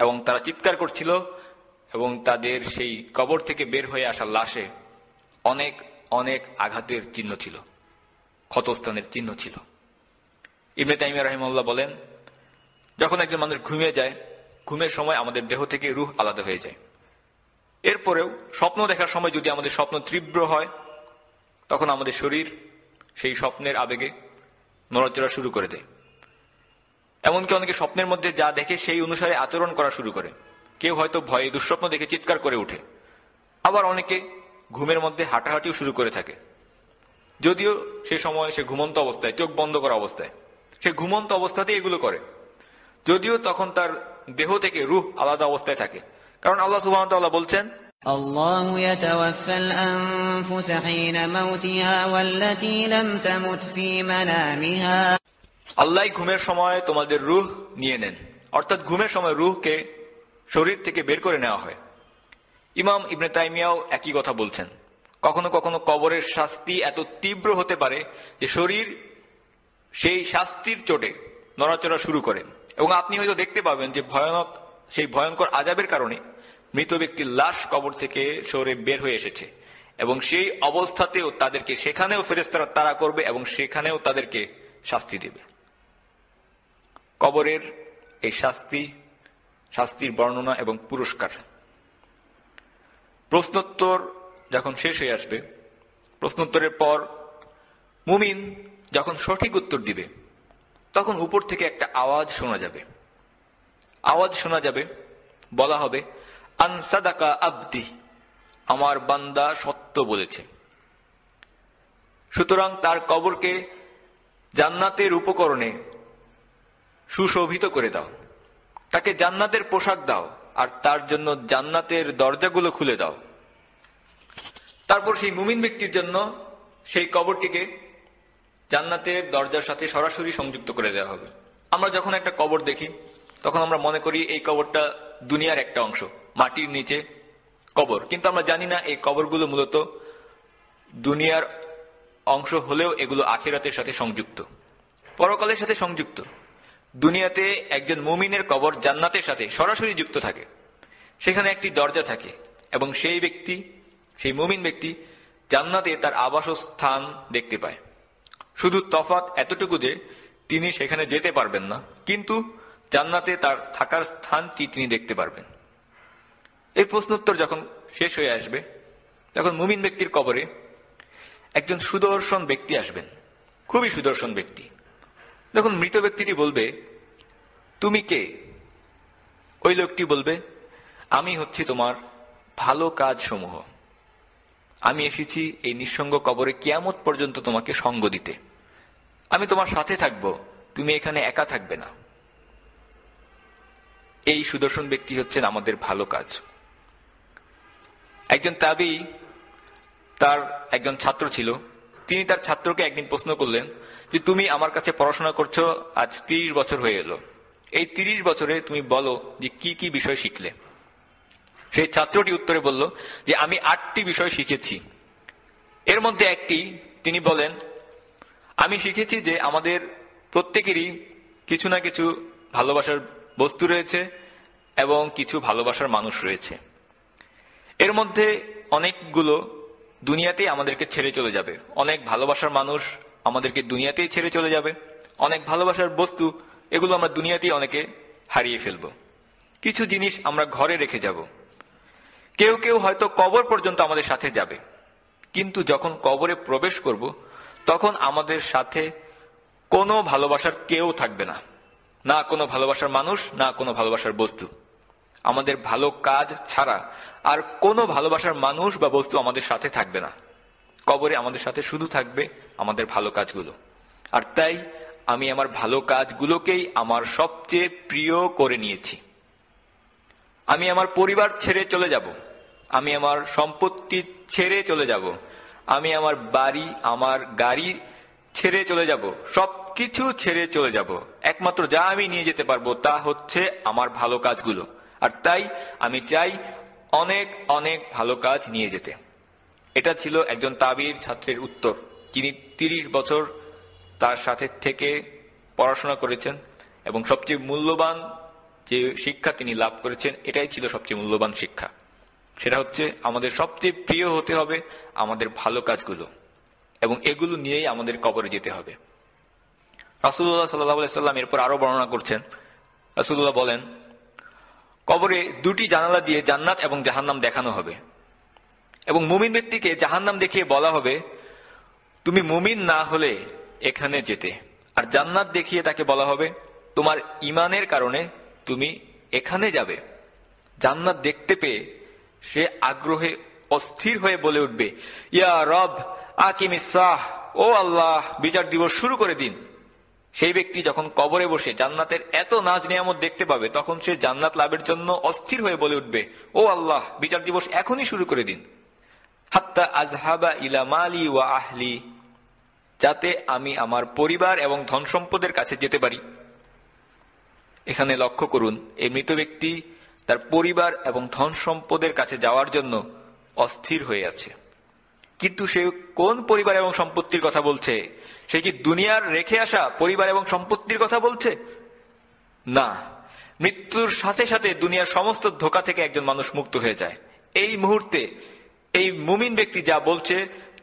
A: এবং তারা চিৎকার করছিল এবং তাদের সেই কবর থেকে বের হয়ে আসা লাশে অনেক অনেক আঘাতের চিহ্ন ছিল ক্ষতস্থানের চিহ্ন ছিল ইবনে তাইম রাহিমাল্লাহ বলেন যখন একজন মানুষ ঘুমিয়ে যায় ঘুমের সময় আমাদের দেহ থেকে রুহ আলাদা হয়ে যায় এরপরেও স্বপ্ন দেখার সময় যদি আমাদের স্বপ্ন তীব্র হয় তখন আমাদের শরীর সেই স্বপ্নের আবেগে নড়াচড়া শুরু করে দেয় এমনকি অনেকে স্বপ্নের মধ্যে যা দেখে সেই অনুসারে আচরণ করা শুরু করে কেউ হয়তো ভয়ে দুঃস্বপ্ন দেখে চিৎকার করে ওঠে আবার অনেকে ঘুমের মধ্যে হাঁটাহাঁটিও শুরু করে থাকে যদিও সে সময় সে ঘুমন্ত অবস্থায় চোখ বন্ধ করা অবস্থায় সে ঘুমন্ত অবস্থাতেই এগুলো করে যদিও তখন তার দেহ থেকে রুহ আলাদা অবস্থায় থাকে কারণ আল্লাহ আল্লাহ বলছেন আল্লাহ ঘুমের সময় তোমাদের রুহ নিয়ে নেন অর্থাৎ ঘুমের সময় রুহকে শরীর থেকে বের করে নেওয়া হয় ইমাম ইবনে তাইমিয়াও একই কথা বলছেন কখনো কখনো কবরের শাস্তি এত তীব্র হতে পারে যে শরীর সেই শাস্তির চোটে নড়াচড়া শুরু করে এবং আপনি হয়তো দেখতে পাবেন যে ভয়ানক সেই ভয়ঙ্কর আজাবের কারণে মৃত ব্যক্তির লাশ কবর থেকে শহরে বের হয়ে এসেছে এবং সেই অবস্থাতেও তাদেরকে সেখানেও ফেরেস্তারা তারা করবে এবং সেখানেও তাদেরকে শাস্তি দেবে কবরের এই শাস্তি শাস্তির বর্ণনা এবং পুরস্কার প্রশ্নোত্তর যখন শেষ হয়ে আসবে প্রশ্নোত্তরের পর মুমিন যখন সঠিক উত্তর দিবে তখন উপর থেকে একটা আওয়াজ শোনা যাবে আওয়াজ শোনা যাবে বলা হবে আনসাদাকা আব্দি আমার বান্দা সত্য বলেছে সুতরাং তার কবরকে জান্নাতের উপকরণে সুশোভিত করে দাও তাকে জান্নাতের পোশাক দাও আর তার জন্য জান্নাতের দরজাগুলো খুলে দাও তারপর সেই মুমিন ব্যক্তির জন্য সেই কবরটিকে জান্নাতের দরজার সাথে সরাসরি সংযুক্ত করে দেওয়া হবে আমরা যখন একটা কবর দেখি তখন আমরা মনে করি এই কবরটা দুনিয়ার একটা অংশ মাটির নিচে কবর কিন্তু আমরা জানি না এই কবরগুলো মূলত দুনিয়ার অংশ হলেও এগুলো আখেরাতের সাথে সংযুক্ত পরকালের সাথে সংযুক্ত দুনিয়াতে একজন মুমিনের কবর জান্নাতের সাথে সরাসরি যুক্ত থাকে সেখানে একটি দরজা থাকে এবং সেই ব্যক্তি সেই মুমিন ব্যক্তি জান্নাতে তার আবাসস্থান দেখতে পায় শুধু তফাত এতটুকু যে তিনি সেখানে যেতে পারবেন না কিন্তু জান্নাতে তার থাকার স্থানটি তিনি দেখতে পারবেন এই প্রশ্নোত্তর যখন শেষ হয়ে আসবে তখন মুমিন ব্যক্তির কবরে একজন সুদর্শন ব্যক্তি আসবেন খুবই সুদর্শন ব্যক্তি যখন মৃত ব্যক্তিটি বলবে তুমি কে ওই লোকটি বলবে আমি হচ্ছি তোমার ভালো কাজ সমূহ আমি এসেছি এই নিঃসঙ্গ কবরে কিয়ামত পর্যন্ত তোমাকে সঙ্গ দিতে আমি তোমার সাথে থাকব তুমি এখানে একা থাকবে না এই সুদর্শন ব্যক্তি হচ্ছেন আমাদের ভালো কাজ একজন তাবি তার একজন ছাত্র ছিল তিনি তার ছাত্রকে একদিন প্রশ্ন করলেন যে তুমি আমার কাছে পড়াশোনা করছো আজ ৩০ বছর হয়ে এলো এই ৩০ বছরে তুমি বলো যে কি কি বিষয় শিখলে সেই ছাত্রটি উত্তরে বলল যে আমি আটটি বিষয় শিখেছি এর মধ্যে একটি তিনি বলেন আমি শিখেছি যে আমাদের প্রত্যেকেরই কিছু না কিছু ভালোবাসার বস্তু রয়েছে এবং কিছু ভালোবাসার মানুষ রয়েছে এর মধ্যে অনেকগুলো দুনিয়াতেই আমাদেরকে ছেড়ে চলে যাবে অনেক ভালোবাসার মানুষ আমাদেরকে দুনিয়াতেই ছেড়ে চলে যাবে অনেক ভালোবাসার বস্তু এগুলো আমরা দুনিয়াতেই অনেকে হারিয়ে ফেলব কিছু জিনিস আমরা ঘরে রেখে যাব কেউ কেউ হয়তো কবর পর্যন্ত আমাদের সাথে যাবে কিন্তু যখন কবরে প্রবেশ করব তখন আমাদের সাথে কোনো ভালোবাসার কেউ থাকবে না না কোনো ভালোবাসার মানুষ না কোনো ভালোবাসার বস্তু আমাদের ভালো কাজ ছাড়া আর কোনো ভালোবাসার মানুষ বা বস্তু আমাদের সাথে থাকবে না কবরে আমাদের সাথে শুধু থাকবে আমাদের ভালো কাজগুলো আর তাই আমি আমার ভালো কাজগুলোকেই আমার সবচেয়ে প্রিয় করে নিয়েছি আমি আমার পরিবার ছেড়ে চলে যাব আমি আমার সম্পত্তি ছেড়ে চলে যাব আমি আমার বাড়ি আমার গাড়ি ছেড়ে চলে যাব সব কিছু ছেড়ে চলে যাব একমাত্র যা আমি নিয়ে যেতে পারবো তা হচ্ছে আমার ভালো কাজগুলো আর তাই আমি চাই অনেক অনেক ভালো কাজ নিয়ে যেতে এটা ছিল একজন তাবির ছাত্রের উত্তর যিনি ৩০ বছর তার সাথে থেকে পড়াশোনা করেছেন এবং সবচেয়ে মূল্যবান যে শিক্ষা তিনি লাভ করেছেন এটাই ছিল সবচেয়ে মূল্যবান শিক্ষা সেটা হচ্ছে আমাদের সবচেয়ে প্রিয় হতে হবে আমাদের ভালো কাজগুলো এবং এগুলো নিয়েই আমাদের কবরে যেতে হবে রাসুল্লাহ সাল্লাহ সাল্লাম এরপর আরও বর্ণনা করছেন রাসুল্লাহ বলেন কবরে দুটি জানালা দিয়ে জান্নাত এবং জাহান্নাম দেখানো হবে এবং মুমিন ব্যক্তিকে জাহান্নাম দেখিয়ে বলা হবে তুমি মুমিন না হলে এখানে যেতে আর জান্নাত দেখিয়ে তাকে বলা হবে তোমার ইমানের কারণে তুমি এখানে যাবে জান্নাত দেখতে পেয়ে সে আগ্রহে অস্থির হয়ে বলে উঠবে ইয়া রব আকিমিস ও আল্লাহ বিচার দিবস শুরু করে দিন সেই ব্যক্তি যখন কবরে বসে জান্নাতের এত নাজ নিয়ামত দেখতে পাবে তখন সে জান্নাত লাভের জন্য অস্থির হয়ে বলে উঠবে ও আল্লাহ বিচার দিবস এখনই শুরু করে দিন হাত্তা আজহাবা ইলা মালি ওয়া আহলি যাতে আমি আমার পরিবার এবং ধন সম্পদের কাছে যেতে পারি এখানে লক্ষ্য করুন এই মৃত ব্যক্তি তার পরিবার এবং ধন সম্পদের কাছে যাওয়ার জন্য অস্থির হয়ে আছে কিন্তু সে কোন পরিবার এবং সম্পত্তির কথা বলছে সে কি দুনিয়ার রেখে আসা পরিবার এবং সম্পত্তির কথা বলছে না মৃত্যুর সাথে সাথে দুনিয়ার সমস্ত ধোকা থেকে একজন মানুষ মুক্ত হয়ে যায় এই মুহূর্তে এই মুমিন ব্যক্তি যা বলছে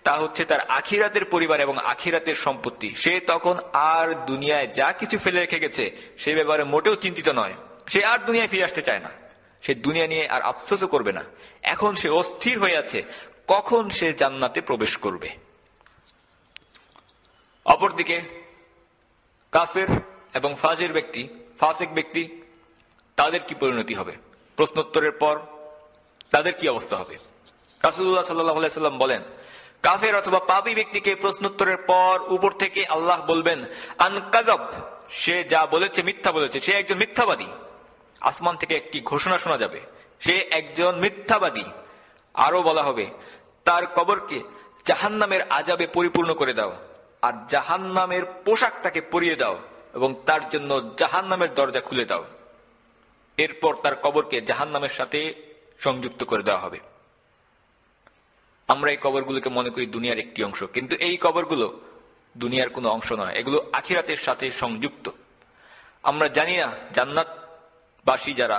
A: তা হচ্ছে তার আখিরাতের পরিবার এবং আখিরাতের সম্পত্তি সে তখন আর দুনিয়ায় যা কিছু ফেলে রেখে গেছে সে ব্যাপারে মোটেও চিন্তিত নয় সে আর দুনিয়ায় ফিরে আসতে চায় না সে দুনিয়া নিয়ে আর আফসোসও করবে না এখন সে অস্থির হয়ে আছে কখন সে জান্নাতে প্রবেশ করবে অপরদিকে কাফের এবং ফাজের ব্যক্তি ফাসেক ব্যক্তি তাদের কি পরিণতি হবে প্রশ্নোত্তরের পর তাদের কি অবস্থা হবে রাসুল্লাহ সাল্লাম বলেন কাফের অথবা পাবি ব্যক্তিকে প্রশ্নোত্তরের পর উপর থেকে আল্লাহ বলবেন আনকাজব সে যা বলেছে মিথ্যা বলেছে সে একজন মিথ্যাবাদী আসমান থেকে একটি ঘোষণা শোনা যাবে সে একজন মিথ্যাবাদী আরো বলা হবে তার কবরকে জাহান্নামের আজাবে পরিপূর্ণ করে দাও আর জাহান নামের পোশাক তাকে পরিয়ে দাও এবং তার জন্য জাহান নামের দরজা খুলে দাও এরপর তার কবরকে জাহান নামের সাথে সংযুক্ত করে দেওয়া হবে আমরা এই কবরগুলোকে মনে করি দুনিয়ার একটি অংশ কিন্তু এই কবরগুলো দুনিয়ার কোনো অংশ নয় এগুলো আখিরাতের সাথে সংযুক্ত আমরা জানি না জান্নাতবাসী যারা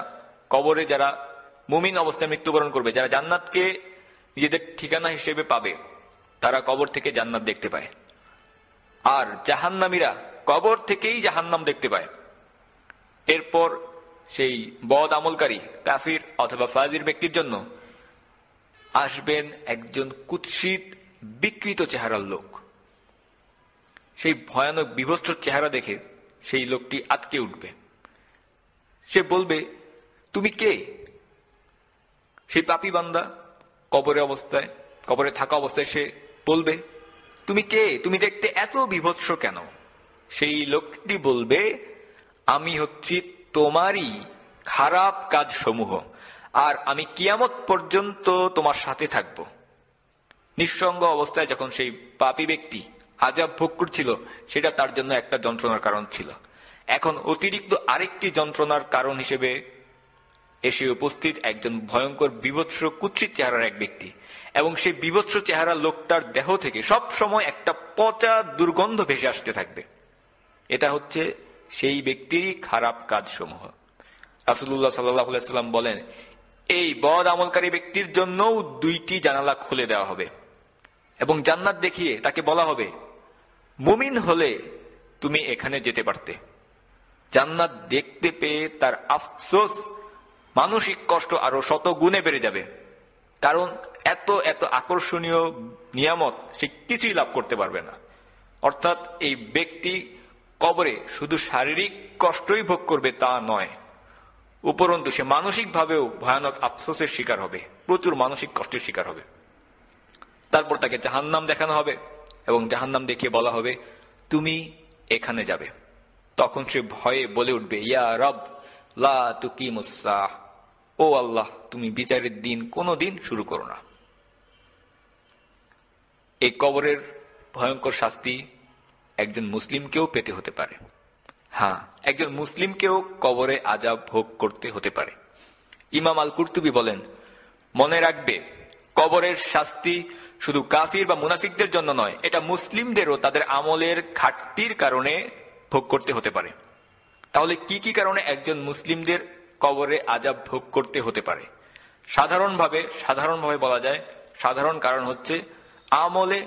A: কবরে যারা মুমিন অবস্থায় মৃত্যুবরণ করবে যারা জান্নাতকে নিজেদের ঠিকানা হিসেবে পাবে তারা কবর থেকে জান্নাত দেখতে পায় আর জাহান্নামীরা কবর থেকেই জাহান্নাম দেখতে পায় এরপর সেই বদ আমলকারী কাফির অথবা ফাজির ব্যক্তির জন্য আসবেন একজন কুৎসিত বিকৃত চেহারার লোক সেই ভয়ানক বিভস্ত চেহারা দেখে সেই লোকটি আটকে উঠবে সে বলবে তুমি কে সেই পাপি বান্দা কবরে অবস্থায় কবরে থাকা অবস্থায় সে বলবে তুমি কে তুমি দেখতে এত বিভৎস কেন সেই লোকটি বলবে আমি হচ্ছি তোমারই খারাপ কাজ সমূহ আর আমি কিয়ামত পর্যন্ত তোমার সাথে থাকব নিঃসঙ্গ অবস্থায় যখন সেই পাপি ব্যক্তি আজাব ভোগ করছিল সেটা তার জন্য একটা যন্ত্রণার কারণ ছিল এখন অতিরিক্ত আরেকটি যন্ত্রণার কারণ হিসেবে এসে উপস্থিত একজন ভয়ঙ্কর বিভৎস কুচ্ছিত চেহারার এক ব্যক্তি এবং সেই বিভৎস চেহারা লোকটার দেহ থেকে সব সময় একটা পচা দুর্গন্ধ ভেসে আসতে থাকবে এটা হচ্ছে সেই ব্যক্তিরই খারাপ কাজসমূহ রাসুল্লাহ সাল্লাম বলেন এই বদ আমলকারী ব্যক্তির জন্য দুইটি জানালা খুলে দেওয়া হবে এবং জান্নাত দেখিয়ে তাকে বলা হবে মুমিন হলে তুমি এখানে যেতে পারতে জান্নাত দেখতে পেয়ে তার আফসোস মানসিক কষ্ট আরো শত গুণে বেড়ে যাবে কারণ এত এত আকর্ষণীয় নিয়ামত সে কিছুই লাভ করতে পারবে না অর্থাৎ এই ব্যক্তি কবরে শুধু শারীরিক কষ্টই ভোগ করবে তা নয় উপরন্তু সে মানসিকভাবেও ভয়ানক আফসোসের শিকার হবে প্রচুর মানসিক কষ্টের শিকার হবে তারপর তাকে জাহান্নাম দেখানো হবে এবং জাহান্নাম দেখিয়ে বলা হবে তুমি এখানে যাবে তখন সে ভয়ে বলে উঠবে ইয়া রব লা তুকিমুসাহ ও আল্লাহ তুমি বিচারের দিন কোনো দিন শুরু করো না এই কবরের ভয়ঙ্কর শাস্তি একজন মুসলিমকেও পেতে হতে পারে হ্যাঁ একজন মুসলিমকেও কবরে আজাব ভোগ করতে হতে পারে ইমাম আল কুর্তুবি বলেন মনে রাখবে কবরের শাস্তি শুধু কাফির বা মুনাফিকদের জন্য নয় এটা মুসলিমদেরও তাদের আমলের ঘাটতির কারণে ভোগ করতে হতে পারে তাহলে কি কি কারণে একজন মুসলিমদের কবরে আজাব ভোগ করতে হতে পারে সাধারণভাবে সাধারণভাবে বলা যায় সাধারণ কারণ হচ্ছে আমলে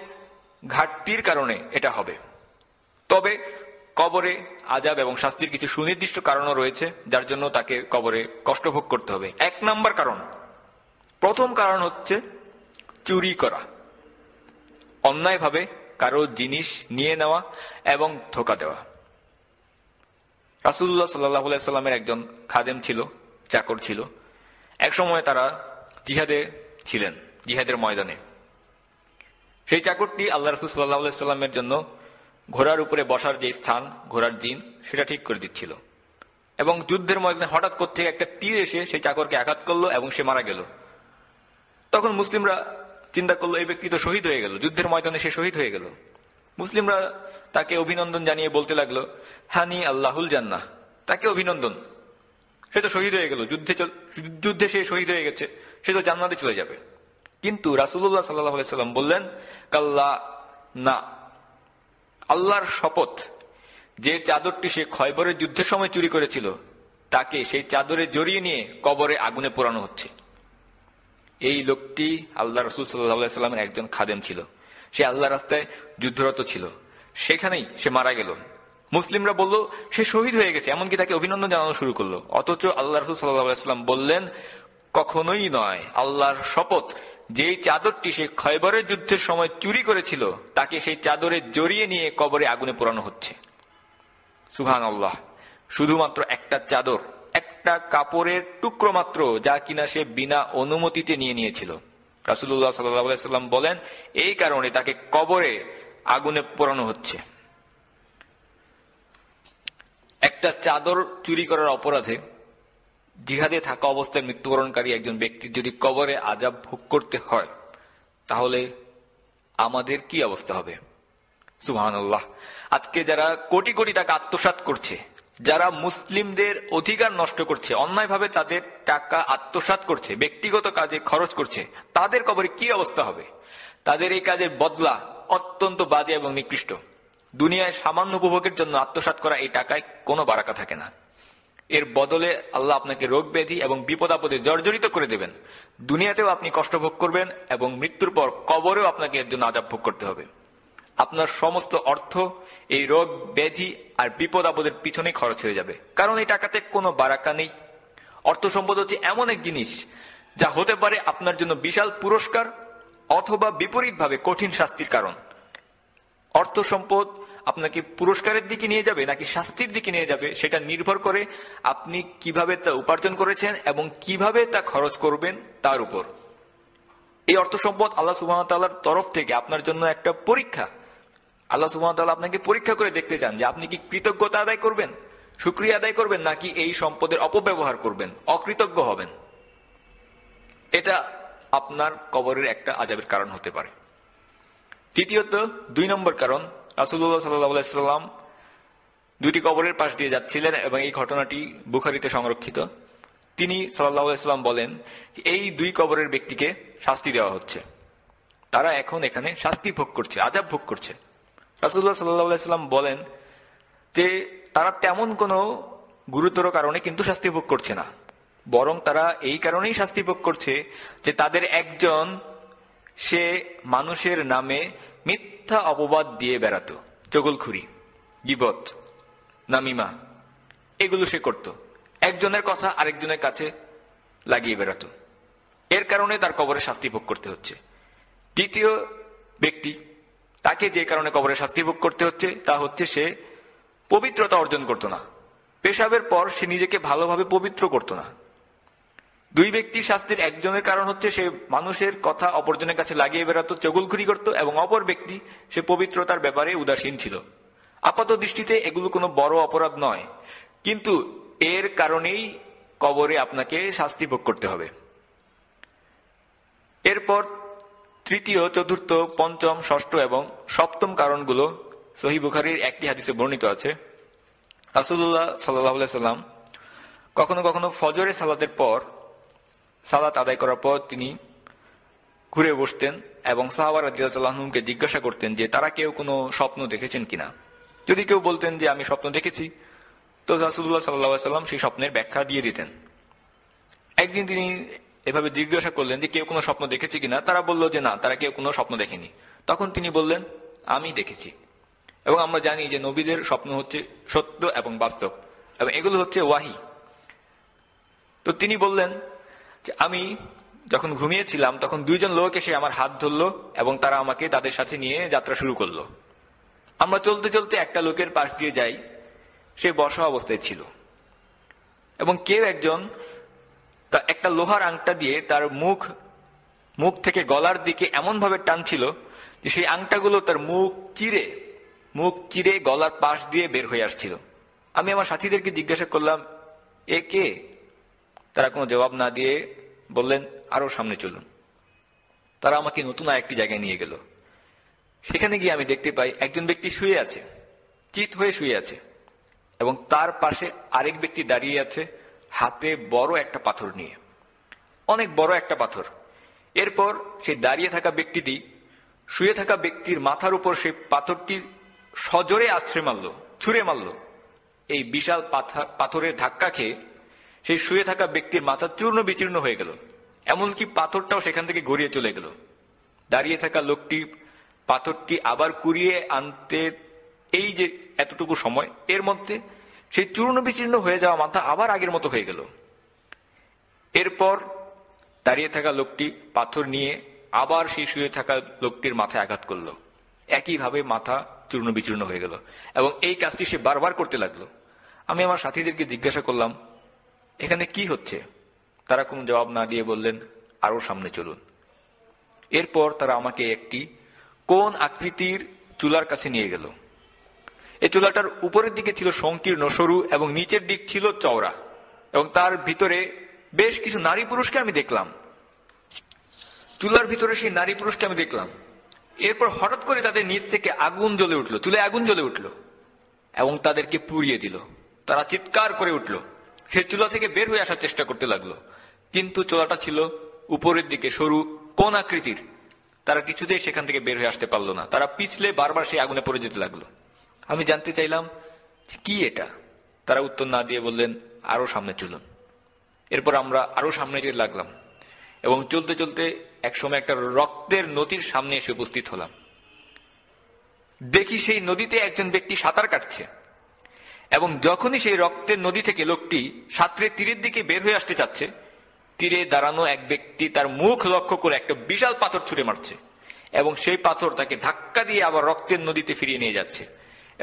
A: ঘাটতির কারণে এটা হবে তবে কবরে আজাব এবং শাস্তির কিছু সুনির্দিষ্ট কারণও রয়েছে যার জন্য তাকে কবরে কষ্ট ভোগ করতে হবে এক নাম্বার কারণ প্রথম কারণ হচ্ছে চুরি করা অন্যায়ভাবে কারো জিনিস নিয়ে নেওয়া এবং ধোকা দেওয়া রাসুল্লাহ সাল্লাহ সাল্লামের একজন খাদেম ছিল চাকর ছিল একসময় তারা জিহাদে ছিলেন জিহাদের ময়দানে সেই চাকরটি আল্লাহ রসুল সাল্লাহ সাল্লামের জন্য ঘোড়ার উপরে বসার যে স্থান ঘোড়ার দিন সেটা ঠিক করে দিচ্ছিল এবং যুদ্ধের ময়দানে হঠাৎ করতে একটা তীর এসে সেই চাকরকে আঘাত করলো এবং সে মারা গেল তখন মুসলিমরা চিন্তা করলো এই ব্যক্তি তো শহীদ হয়ে গেল যুদ্ধের ময়দানে সে শহীদ হয়ে গেল মুসলিমরা তাকে অভিনন্দন জানিয়ে বলতে লাগলো হানি আল্লাহুল জান্না তাকে অভিনন্দন সে তো শহীদ হয়ে গেল যুদ্ধে যুদ্ধে সে শহীদ হয়ে গেছে সে তো জান্নাতে চলে যাবে কিন্তু রাসুল্লাহ সাল্লাহ সাল্লাম বললেন কাল্লা না আল্লাহর শপথ যে চাদরটি সে খয়বরের যুদ্ধের সময় চুরি করেছিল তাকে সেই চাদরে জড়িয়ে নিয়ে কবরে আগুনে পোড়ানো হচ্ছে এই লোকটি আল্লাহ রসুল সাল্লাহ সাল্লামের একজন খাদেম ছিল সে আল্লাহ রাস্তায় যুদ্ধরত ছিল সেখানেই সে মারা গেল মুসলিমরা বলল সে শহীদ হয়ে গেছে এমনকি তাকে অভিনন্দন জানানো শুরু করলো অথচ আল্লাহ রসুল সাল্লাহাম বললেন কখনোই নয় আল্লাহর শপথ যে চাদরটি সে খয়বরের যুদ্ধের সময় চুরি করেছিল তাকে সেই চাদরে জড়িয়ে নিয়ে কবরে আগুনে পোড়ানো হচ্ছে সুহান আল্লাহ শুধুমাত্র একটা চাদর একটা কাপড়ের টুকরো মাত্র যা কিনা সে বিনা অনুমতিতে নিয়ে নিয়েছিল রাসুল্লাহ সাল্লাহ সাল্লাম বলেন এই কারণে তাকে কবরে আগুনে পোড়ানো হচ্ছে একটা চাদর চুরি করার অপরাধে জিহাদে থাকা অবস্থায় মৃত্যুবরণকারী একজন ব্যক্তি যদি কবরে আজাব ভোগ করতে হয় তাহলে আমাদের কি অবস্থা হবে সুবাহান্লাহ আজকে যারা কোটি কোটি টাকা আত্মসাত করছে যারা মুসলিমদের অধিকার নষ্ট করছে অন্যায়ভাবে তাদের টাকা আত্মসাত করছে ব্যক্তিগত কাজে খরচ করছে তাদের কবরে কি অবস্থা হবে তাদের এই কাজের বদলা অত্যন্ত বাজে এবং নিকৃষ্ট দুনিয়ায় সামান্য উপভোগের জন্য আত্মসাত করা এই টাকায় কোনো বারাকা থাকে না এর বদলে আল্লাহ আপনাকে রোগ ব্যাধি এবং বিপদ আপদে জর্জরিত করে দেবেন দুনিয়াতেও আপনি কষ্ট ভোগ করবেন এবং মৃত্যুর পর কবরেও আপনাকে এর জন্য আজাব ভোগ করতে হবে আপনার সমস্ত অর্থ এই রোগ ব্যাধি আর বিপদ আপদের পিছনে খরচ হয়ে যাবে কারণ এই টাকাতে কোনো বারাকা নেই অর্থ সম্পদ হচ্ছে এমন এক জিনিস যা হতে পারে আপনার জন্য বিশাল পুরস্কার অথবা বিপরীতভাবে কঠিন শাস্তির কারণ অর্থ সম্পদ আপনাকে পুরস্কারের দিকে নিয়ে যাবে নাকি শাস্তির দিকে নিয়ে যাবে সেটা নির্ভর করে আপনি কিভাবে তা উপার্জন করেছেন এবং কিভাবে তা খরচ করবেন তার উপর এই অর্থ সম্পদ আল্লাহ সুবাহতাল্লার তরফ থেকে আপনার জন্য একটা পরীক্ষা আল্লাহ সুবাহতাল্লাহ আপনাকে পরীক্ষা করে দেখতে চান যে আপনি কি কৃতজ্ঞতা আদায় করবেন সুক্রিয়া আদায় করবেন নাকি এই সম্পদের অপব্যবহার করবেন অকৃতজ্ঞ হবেন এটা আপনার কবরের একটা আজাবের কারণ হতে পারে তৃতীয়ত দুই নম্বর কারণ রাসুল্লাহ সাল্লাম দুটি কবরের পাশ দিয়ে যাচ্ছিলেন এবং এই ঘটনাটি বুখারিতে সংরক্ষিত তিনি সাল্লাহাম বলেন যে এই দুই কবরের ব্যক্তিকে শাস্তি দেওয়া হচ্ছে তারা এখন এখানে শাস্তি ভোগ করছে আজাব ভোগ করছে রাসুল্লাহ সাল্লাহাম বলেন যে তারা তেমন কোনো গুরুতর কারণে কিন্তু শাস্তি ভোগ করছে না বরং তারা এই কারণেই শাস্তি ভোগ করছে যে তাদের একজন সে মানুষের নামে মিথ্যা অপবাদ দিয়ে বেড়াত চগলখুরি গিবত নামিমা এগুলো সে করত একজনের কথা আরেকজনের কাছে লাগিয়ে বেড়াত এর কারণে তার কবরে শাস্তি ভোগ করতে হচ্ছে দ্বিতীয় ব্যক্তি তাকে যে কারণে কবরে শাস্তি ভোগ করতে হচ্ছে তা হচ্ছে সে পবিত্রতা অর্জন করত না পেশাবের পর সে নিজেকে ভালোভাবে পবিত্র করত না দুই ব্যক্তির শাস্তির একজনের কারণ হচ্ছে সে মানুষের কথা অপরজনের কাছে লাগিয়ে বেড়াতো চগুলখুরি করত এবং অপর ব্যক্তি সে পবিত্রতার ব্যাপারে উদাসীন ছিল আপাত দৃষ্টিতে এগুলো কোনো বড় অপরাধ নয় কিন্তু এর কারণেই কবরে আপনাকে শাস্তি ভোগ করতে হবে এরপর তৃতীয় চতুর্থ পঞ্চম ষষ্ঠ এবং সপ্তম কারণগুলো সহি বুখারির একটি হাদিসে বর্ণিত আছে রাসুল্লাহ সাল্লাহ সাল্লাম কখনো কখনো ফজরে সালাতের পর সালাত আদায় করার পর তিনি ঘুরে বসতেন এবং সাহাবারা দিয়াতাল্লাহনুকে জিজ্ঞাসা করতেন যে তারা কেউ কোনো স্বপ্ন দেখেছেন কিনা যদি কেউ বলতেন যে আমি স্বপ্ন দেখেছি তো রাসুদুল্লাহ সাল্লাহ সাল্লাম সেই স্বপ্নের ব্যাখ্যা দিয়ে দিতেন একদিন তিনি এভাবে জিজ্ঞাসা করলেন যে কেউ কোনো স্বপ্ন দেখেছে কিনা তারা বলল যে না তারা কেউ কোনো স্বপ্ন দেখেনি তখন তিনি বললেন আমি দেখেছি এবং আমরা জানি যে নবীদের স্বপ্ন হচ্ছে সত্য এবং বাস্তব এবং এগুলো হচ্ছে ওয়াহি তো তিনি বললেন আমি যখন ঘুমিয়েছিলাম তখন দুইজন লোক এসে আমার হাত ধরলো এবং তারা আমাকে তাদের সাথে নিয়ে যাত্রা শুরু করলো আমরা চলতে চলতে একটা লোকের পাশ দিয়ে যাই সে বসা অবস্থায় ছিল এবং কেউ একজন একটা লোহার আংটা দিয়ে তার মুখ মুখ থেকে গলার দিকে এমনভাবে টানছিল যে সেই আংটাগুলো তার মুখ চিরে মুখ চিরে গলার পাশ দিয়ে বের হয়ে আসছিল আমি আমার সাথীদেরকে জিজ্ঞাসা করলাম এ কে তারা কোনো জবাব না দিয়ে বললেন আরও সামনে চলুন তারা আমাকে নতুন আরেকটি জায়গায় নিয়ে গেল সেখানে গিয়ে আমি দেখতে পাই একজন ব্যক্তি শুয়ে আছে চিত হয়ে শুয়ে আছে এবং তার পাশে আরেক ব্যক্তি দাঁড়িয়ে আছে হাতে বড় একটা পাথর নিয়ে অনেক বড় একটা পাথর এরপর সে দাঁড়িয়ে থাকা ব্যক্তিটি শুয়ে থাকা ব্যক্তির মাথার উপর সেই পাথরটি সজোরে আশ্রয় মারল ছুঁড়ে মারল এই বিশাল পাথরের ধাক্কা খেয়ে সেই শুয়ে থাকা ব্যক্তির মাথা চূর্ণ বিচীর্ণ হয়ে গেল এমনকি পাথরটাও সেখান থেকে গড়িয়ে চলে গেল দাঁড়িয়ে থাকা লোকটি পাথরটি আবার কুড়িয়ে আনতে এই যে এতটুকু সময় এর মধ্যে সেই চূর্ণ বিচীর্ণ হয়ে যাওয়া মাথা আবার আগের মতো হয়ে গেল এরপর দাঁড়িয়ে থাকা লোকটি পাথর নিয়ে আবার সেই শুয়ে থাকা লোকটির মাথায় আঘাত করল একইভাবে মাথা চূর্ণ বিচূর্ণ হয়ে গেল এবং এই কাজটি সে বারবার করতে লাগলো আমি আমার সাথীদেরকে জিজ্ঞাসা করলাম এখানে কি হচ্ছে তারা কোনো জবাব না দিয়ে বললেন আরও সামনে চলুন এরপর তারা আমাকে একটি কোন আকৃতির চুলার কাছে নিয়ে গেল এই চুলাটার উপরের দিকে ছিল সংকীর্ণ সরু এবং নিচের দিক ছিল চওড়া এবং তার ভিতরে বেশ কিছু নারী পুরুষকে আমি দেখলাম চুলার ভিতরে সেই নারী পুরুষকে আমি দেখলাম এরপর হঠাৎ করে তাদের নিচ থেকে আগুন জ্বলে উঠলো চুলে আগুন জ্বলে উঠলো এবং তাদেরকে পুড়িয়ে দিল তারা চিৎকার করে উঠলো সে চুলা থেকে বের হয়ে আসার চেষ্টা করতে লাগলো কিন্তু চোলাটা ছিল উপরের দিকে সরু কোন আকৃতির তারা কিছুতেই সেখান থেকে বের হয়ে আসতে পারলো না তারা পিছলে বারবার সেই আগুনে পড়ে যেতে লাগলো আমি জানতে চাইলাম কি এটা তারা উত্তর না দিয়ে বললেন আরো সামনে চলুন এরপর আমরা আরো সামনে যেতে লাগলাম এবং চলতে চলতে একসময় একটা রক্তের নদীর সামনে এসে উপস্থিত হলাম দেখি সেই নদীতে একজন ব্যক্তি সাঁতার কাটছে এবং যখনই সেই রক্তের নদী থেকে লোকটি সাঁতরে তীরের দিকে বের হয়ে আসতে চাচ্ছে তীরে দাঁড়ানো এক ব্যক্তি তার মুখ লক্ষ্য করে একটা বিশাল পাথর ছুঁড়ে মারছে এবং সেই পাথর তাকে ধাক্কা দিয়ে আবার রক্তের নদীতে ফিরিয়ে নিয়ে যাচ্ছে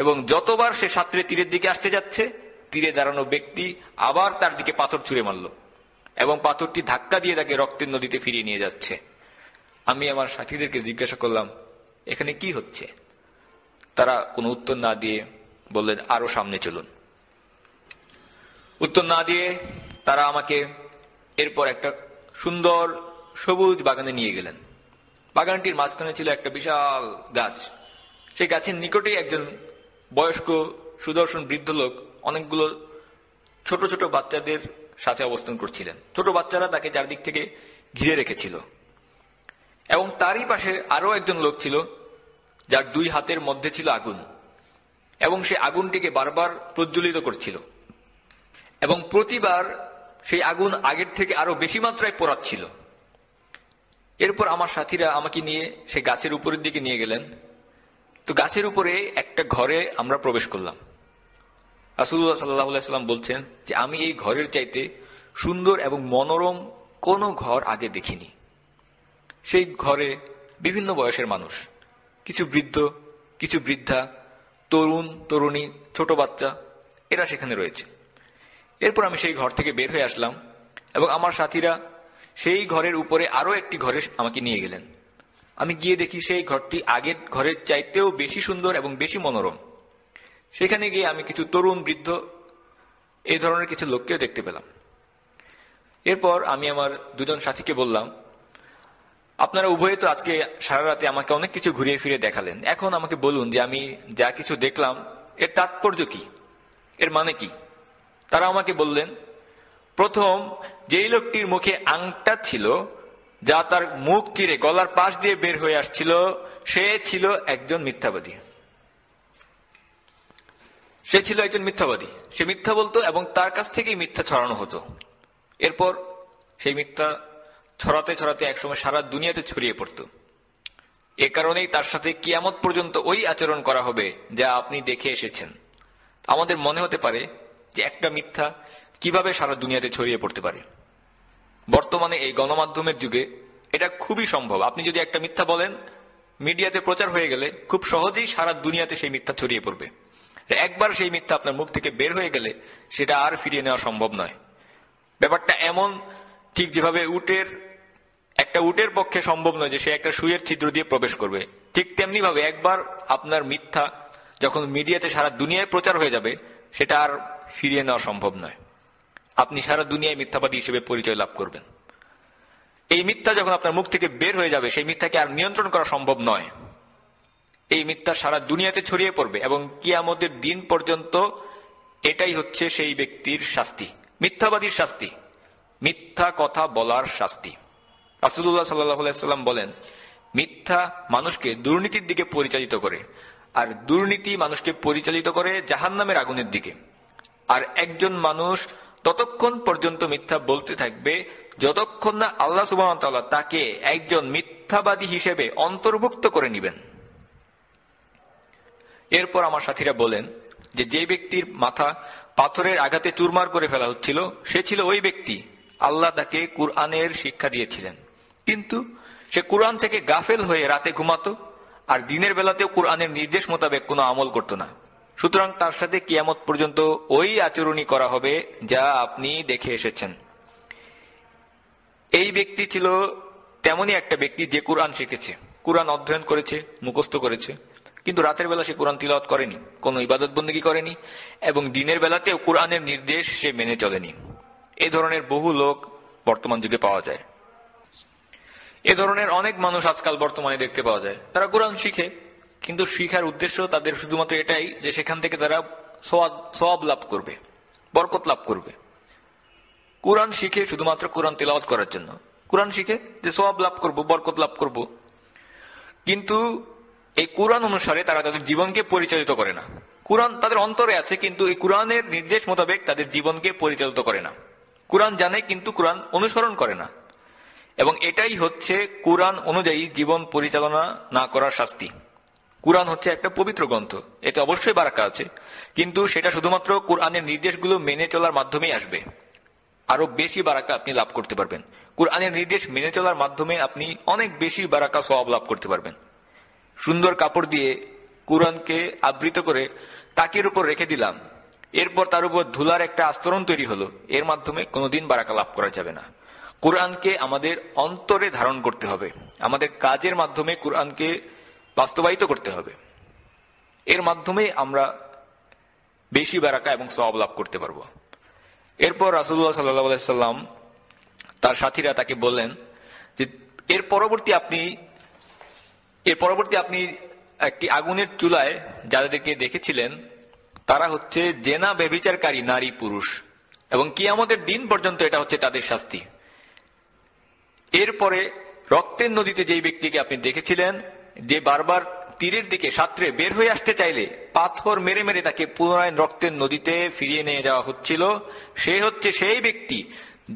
A: এবং যতবার সে সাঁতরে তীরের দিকে আসতে যাচ্ছে তীরে দাঁড়ানো ব্যক্তি আবার তার দিকে পাথর ছুঁড়ে মারল এবং পাথরটি ধাক্কা দিয়ে তাকে রক্তের নদীতে ফিরিয়ে নিয়ে যাচ্ছে আমি আমার সাথীদেরকে জিজ্ঞাসা করলাম এখানে কি হচ্ছে তারা কোনো উত্তর না দিয়ে বললেন আরো সামনে চলুন উত্তর না দিয়ে তারা আমাকে এরপর একটা সুন্দর সবুজ বাগানে নিয়ে গেলেন বাগানটির মাঝখানে ছিল একটা বিশাল গাছ সেই গাছের নিকটেই একজন বয়স্ক সুদর্শন বৃদ্ধ লোক অনেকগুলো ছোট ছোট বাচ্চাদের সাথে অবস্থান করছিলেন ছোট বাচ্চারা তাকে চারদিক থেকে ঘিরে রেখেছিল এবং তারই পাশে আরও একজন লোক ছিল যার দুই হাতের মধ্যে ছিল আগুন এবং সে আগুনটিকে বারবার প্রজ্বলিত করছিল এবং প্রতিবার সেই আগুন আগের থেকে আরো বেশি মাত্রায় পোড়াচ্ছিল এরপর আমার সাথীরা আমাকে নিয়ে সে গাছের উপরের দিকে নিয়ে গেলেন তো গাছের উপরে একটা ঘরে আমরা প্রবেশ করলাম সাল্লাহ সাল্লাম বলছেন যে আমি এই ঘরের চাইতে সুন্দর এবং মনোরম কোনো ঘর আগে দেখিনি সেই ঘরে বিভিন্ন বয়সের মানুষ কিছু বৃদ্ধ কিছু বৃদ্ধা তরুণ তরুণী ছোট বাচ্চা এরা সেখানে রয়েছে এরপর আমি সেই ঘর থেকে বের হয়ে আসলাম এবং আমার সাথীরা সেই ঘরের উপরে আরও একটি ঘরে আমাকে নিয়ে গেলেন আমি গিয়ে দেখি সেই ঘরটি আগের ঘরের চাইতেও বেশি সুন্দর এবং বেশি মনোরম সেখানে গিয়ে আমি কিছু তরুণ বৃদ্ধ এই ধরনের কিছু লোককেও দেখতে পেলাম এরপর আমি আমার দুজন সাথীকে বললাম আপনারা উভয়ে তো আজকে সারা রাতে আমাকে অনেক কিছু ঘুরিয়ে ফিরে দেখালেন এখন আমাকে বলুন যে আমি যা কিছু দেখলাম এর তাৎপর্য কি এর মানে কি তারা আমাকে বললেন প্রথম যেই লোকটির মুখে আংটা ছিল যা তার মুখ চিরে গলার পাশ দিয়ে বের হয়ে আসছিল সে ছিল একজন মিথ্যাবাদী সে ছিল একজন মিথ্যাবাদী সে মিথ্যা বলতো এবং তার কাছ থেকেই মিথ্যা ছড়ানো হতো এরপর সেই মিথ্যা ছড়াতে ছড়াতে একসময় সারা দুনিয়াতে ছড়িয়ে পড়ত এ কারণেই তার সাথে কিয়ামত পর্যন্ত ওই আচরণ করা হবে যা আপনি দেখে এসেছেন আমাদের মনে হতে পারে যে একটা মিথ্যা কিভাবে সারা দুনিয়াতে ছড়িয়ে পড়তে পারে বর্তমানে এই গণমাধ্যমের যুগে এটা খুবই সম্ভব আপনি যদি একটা মিথ্যা বলেন মিডিয়াতে প্রচার হয়ে গেলে খুব সহজেই সারা দুনিয়াতে সেই মিথ্যা ছড়িয়ে পড়বে একবার সেই মিথ্যা আপনার মুখ থেকে বের হয়ে গেলে সেটা আর ফিরিয়ে নেওয়া সম্ভব নয় ব্যাপারটা এমন ঠিক যেভাবে উটের একটা উটের পক্ষে সম্ভব নয় যে সে একটা সুয়ের ছিদ্র দিয়ে প্রবেশ করবে ঠিক তেমনি ভাবে একবার আপনার মিথ্যা যখন মিডিয়াতে সারা দুনিয়ায় প্রচার হয়ে যাবে সেটা আর ফিরিয়ে নেওয়া সম্ভব নয় আপনি সারা দুনিয়ায় মিথ্যাবাদী হিসেবে পরিচয় লাভ করবেন এই মিথ্যা যখন আপনার মুখ থেকে বের হয়ে যাবে সেই মিথ্যাকে আর নিয়ন্ত্রণ করা সম্ভব নয় এই মিথ্যা সারা দুনিয়াতে ছড়িয়ে পড়বে এবং আমাদের দিন পর্যন্ত এটাই হচ্ছে সেই ব্যক্তির শাস্তি মিথ্যাবাদীর শাস্তি মিথ্যা কথা বলার শাস্তি রাসুল্লাহ সাল্লাম বলেন মিথ্যা মানুষকে দুর্নীতির দিকে পরিচালিত করে আর দুর্নীতি মানুষকে পরিচালিত করে জাহান্নামের আগুনের দিকে আর একজন মানুষ ততক্ষণ পর্যন্ত মিথ্যা বলতে থাকবে যতক্ষণ না আল্লাহ সুবাহতাল্লাহ তাকে একজন মিথ্যাবাদী হিসেবে অন্তর্ভুক্ত করে নেবেন এরপর আমার সাথীরা বলেন যে যে ব্যক্তির মাথা পাথরের আঘাতে চুরমার করে ফেলা হচ্ছিল সে ছিল ওই ব্যক্তি আল্লাহ তাকে কুরআনের শিক্ষা দিয়েছিলেন কিন্তু সে কোরআন থেকে গাফেল হয়ে রাতে ঘুমাতো আর দিনের বেলাতেও কোরআনের নির্দেশ মোতাবেক কোনো আমল করত না সুতরাং তার সাথে কিয়ামত পর্যন্ত ওই আচরণই করা হবে যা আপনি দেখে এসেছেন এই ব্যক্তি ছিল তেমনই একটা ব্যক্তি যে কোরআন শিখেছে কোরআন অধ্যয়ন করেছে মুখস্থ করেছে কিন্তু রাতের বেলা সে কোরআন তিলত করেনি কোনো ইবাদতবন্দিগি করেনি এবং দিনের বেলাতেও কোরআনের নির্দেশ সে মেনে চলেনি এ ধরনের বহু লোক বর্তমান যুগে পাওয়া যায় এ ধরনের অনেক মানুষ আজকাল বর্তমানে দেখতে পাওয়া যায় তারা কোরআন শিখে কিন্তু শিখার উদ্দেশ্য তাদের শুধুমাত্র এটাই যে সেখান থেকে তারা সবাব লাভ করবে বরকত লাভ করবে কোরআন শিখে শুধুমাত্র কোরআন তেলাওয়াত করার জন্য কোরআন শিখে যে সোয়াব লাভ করব বরকত লাভ করব কিন্তু এই কোরআন অনুসারে তারা তাদের জীবনকে পরিচালিত করে না কোরআন তাদের অন্তরে আছে কিন্তু এই কোরআনের নির্দেশ মোতাবেক তাদের জীবনকে পরিচালিত করে না কোরআন জানে কিন্তু কোরআন অনুসরণ করে না এবং এটাই হচ্ছে কোরআন অনুযায়ী জীবন পরিচালনা না করার শাস্তি কোরআন হচ্ছে একটা পবিত্র গ্রন্থ এতে অবশ্যই বারাকা আছে কিন্তু সেটা শুধুমাত্র কোরআনের নির্দেশগুলো মেনে চলার মাধ্যমেই আসবে আরো বেশি বারাকা আপনি লাভ করতে পারবেন কোরআনের নির্দেশ মেনে চলার মাধ্যমে আপনি অনেক বেশি বারাকা সব লাভ করতে পারবেন সুন্দর কাপড় দিয়ে কোরআনকে আবৃত করে তাকের উপর রেখে দিলাম এরপর তার উপর ধুলার একটা আস্তরণ তৈরি হলো এর মাধ্যমে কোনোদিন বারাকা লাভ করা যাবে না কোরআনকে আমাদের অন্তরে ধারণ করতে হবে আমাদের কাজের মাধ্যমে কোরআনকে বাস্তবায়িত করতে হবে এর মাধ্যমে আমরা বেশি বারাকা এবং সব লাভ করতে পারব এরপর রাসুল্লাহ সাল্লাহ সাল্লাম তার সাথীরা তাকে বললেন যে এর পরবর্তী আপনি এর পরবর্তী আপনি একটি আগুনের চুলায় যাদেরকে দেখেছিলেন তারা হচ্ছে জেনা ব্যবিচারকারী নারী পুরুষ এবং আমাদের দিন পর্যন্ত এটা হচ্ছে তাদের শাস্তি এরপরে রক্তের নদীতে যেই ব্যক্তিকে আপনি দেখেছিলেন যে বারবার তীরের দিকে সাঁতরে বের হয়ে আসতে চাইলে পাথর মেরে মেরে তাকে পুনরায় রক্তের নদীতে ফিরিয়ে নিয়ে যাওয়া হচ্ছিল সে হচ্ছে সেই ব্যক্তি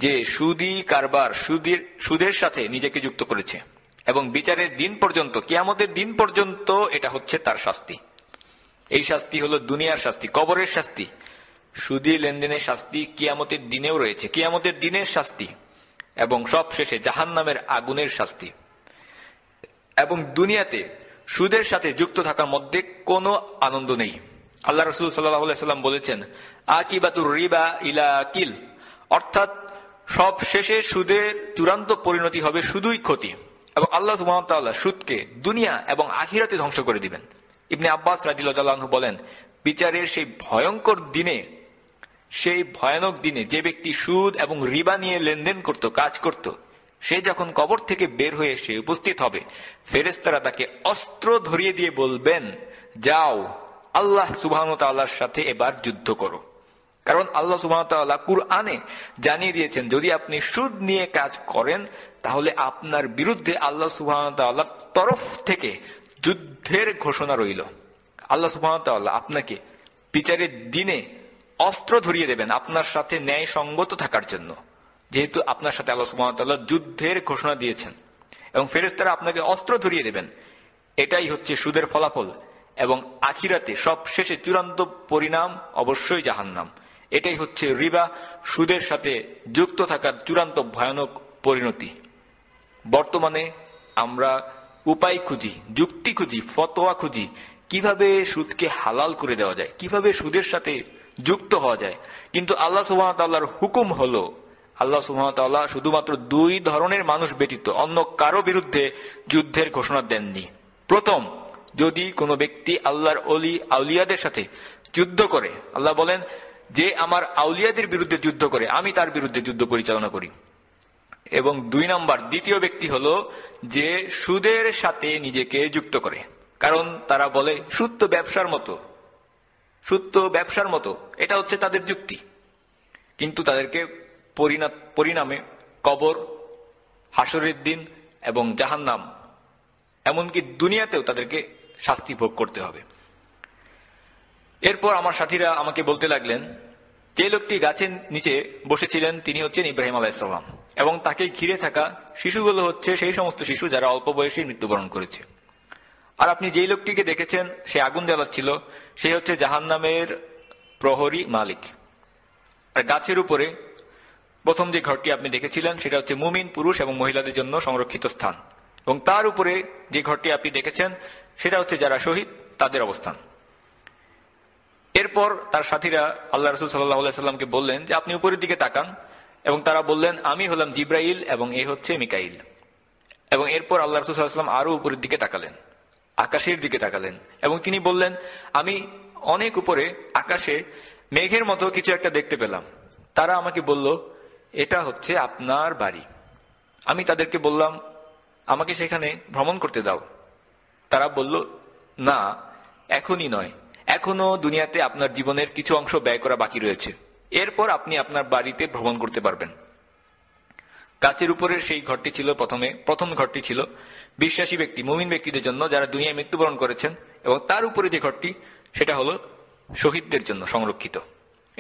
A: যে সুদি কারবার সুদীর সুদের সাথে নিজেকে যুক্ত করেছে এবং বিচারের দিন পর্যন্ত কেয়ামতের দিন পর্যন্ত এটা হচ্ছে তার শাস্তি এই শাস্তি হলো দুনিয়ার শাস্তি কবরের শাস্তি সুদি লেনদেনের শাস্তি কিয়ামতের দিনেও রয়েছে কিয়ামতের দিনের শাস্তি এবং সব শেষে জাহান নামের আগুনের শাস্তি এবং দুনিয়াতে সুদের সাথে যুক্ত থাকার মধ্যে কোনো আনন্দ নেই আল্লাহ রসুল সাল্লাম বলেছেন আকিবাতুর রিবা ইলা কিল অর্থাৎ সব শেষে সুদের চূড়ান্ত পরিণতি হবে শুধুই ক্ষতি এবং আল্লাহ সুমতাল্লাহ সুদকে দুনিয়া এবং আখিরাতে ধ্বংস করে দিবেন ইবনে আব্বাস রাজিল বলেন বিচারের সেই ভয়ঙ্কর দিনে সেই ভয়ানক দিনে যে ব্যক্তি সুদ এবং রিবা নিয়ে লেনদেন করত কাজ করত সে যখন কবর থেকে বের হয়ে এসে উপস্থিত হবে ফেরেস্তারা তাকে অস্ত্র ধরিয়ে দিয়ে বলবেন যাও আল্লাহ সুবাহতাল্লাহর সাথে এবার যুদ্ধ করো কারণ আল্লাহ সুবাহতাল্লাহ কুরআনে জানিয়ে দিয়েছেন যদি আপনি সুদ নিয়ে কাজ করেন তাহলে আপনার বিরুদ্ধে আল্লাহ সুবাহতাল্লাহর তরফ থেকে যুদ্ধের ঘোষণা রইল আল্লাহ সুবাহতাল্লাহ আপনাকে বিচারের দিনে অস্ত্র ধরিয়ে দেবেন আপনার সাথে ন্যায় সঙ্গত থাকার জন্য যেহেতু আপনার সাথে আল্লাহ সুবাহতাল্লাহ যুদ্ধের ঘোষণা দিয়েছেন এবং ফেরেস্তারা আপনাকে অস্ত্র ধরিয়ে দেবেন এটাই হচ্ছে সুদের ফলাফল এবং আখিরাতে সব শেষে চূড়ান্ত পরিণাম অবশ্যই জাহান্নাম এটাই হচ্ছে রিবা সুদের সাথে যুক্ত থাকার চূড়ান্ত ভয়ানক পরিণতি বর্তমানে আমরা উপায় খুঁজি যুক্তি খুঁজি ফতোয়া খুঁজি কিভাবে সুদকে হালাল করে দেওয়া যায় কিভাবে সুদের সাথে যুক্ত হওয়া যায় কিন্তু আল্লাহ সুবাহর হুকুম হলো আল্লাহ সুবাহতাল্লাহ শুধুমাত্র দুই ধরনের মানুষ ব্যতীত অন্য কারো বিরুদ্ধে যুদ্ধের ঘোষণা দেননি প্রথম যদি কোনো ব্যক্তি আল্লাহর অলি আউলিয়াদের সাথে যুদ্ধ করে আল্লাহ বলেন যে আমার আউলিয়াদের বিরুদ্ধে যুদ্ধ করে আমি তার বিরুদ্ধে যুদ্ধ পরিচালনা করি এবং দুই নম্বর দ্বিতীয় ব্যক্তি হলো যে সুদের সাথে নিজেকে যুক্ত করে কারণ তারা বলে সুদ তো ব্যবসার মতো সুদ ব্যবসার মতো এটা হচ্ছে তাদের যুক্তি কিন্তু তাদেরকে পরিণামে কবর হাসরের দিন এবং জাহান্নাম এমনকি দুনিয়াতেও তাদেরকে শাস্তি ভোগ করতে হবে এরপর আমার সাথীরা আমাকে বলতে লাগলেন যে লোকটি গাছের নিচে বসেছিলেন তিনি হচ্ছেন ইব্রাহিম আলাইসাল্লাম এবং তাকে ঘিরে থাকা শিশুগুলো হচ্ছে সেই সমস্ত শিশু যারা অল্প বয়সে মৃত্যুবরণ করেছে আর আপনি যেই লোকটিকে দেখেছেন সে আগুন জ্বালাচ্ছিল সে হচ্ছে জাহান্নামের প্রহরী মালিক আর গাছের উপরে প্রথম যে ঘরটি আপনি দেখেছিলেন সেটা হচ্ছে মুমিন পুরুষ এবং মহিলাদের জন্য সংরক্ষিত স্থান এবং তার উপরে যে ঘরটি আপনি দেখেছেন সেটা হচ্ছে যারা শহীদ তাদের অবস্থান এরপর তার সাথীরা আল্লাহ রসুল সাল্লাহ সাল্লামকে বললেন যে আপনি উপরের দিকে তাকান এবং তারা বললেন আমি হলাম জিব্রাইল এবং এ হচ্ছে মিকাইল এবং এরপর আল্লাহ রসুল সাল্লাহ সাল্লাম আরও উপরের দিকে তাকালেন আকাশের দিকে তাকালেন এবং তিনি বললেন আমি অনেক উপরে আকাশে মেঘের মতো কিছু একটা দেখতে পেলাম তারা আমাকে বলল এটা হচ্ছে আপনার বাড়ি আমি তাদেরকে বললাম আমাকে সেখানে ভ্রমণ করতে দাও তারা বলল না এখনই নয় এখনো দুনিয়াতে আপনার জীবনের কিছু অংশ ব্যয় করা বাকি রয়েছে এরপর আপনি আপনার বাড়িতে ভ্রমণ করতে পারবেন গাছের উপরের সেই ঘরটি ছিল প্রথমে প্রথম ঘরটি ছিল বিশ্বাসী ব্যক্তি মুমিন ব্যক্তিদের জন্য যারা দুনিয়ায় মৃত্যুবরণ করেছেন এবং তার উপরে যে ঘরটি সেটা হলো শহীদদের জন্য সংরক্ষিত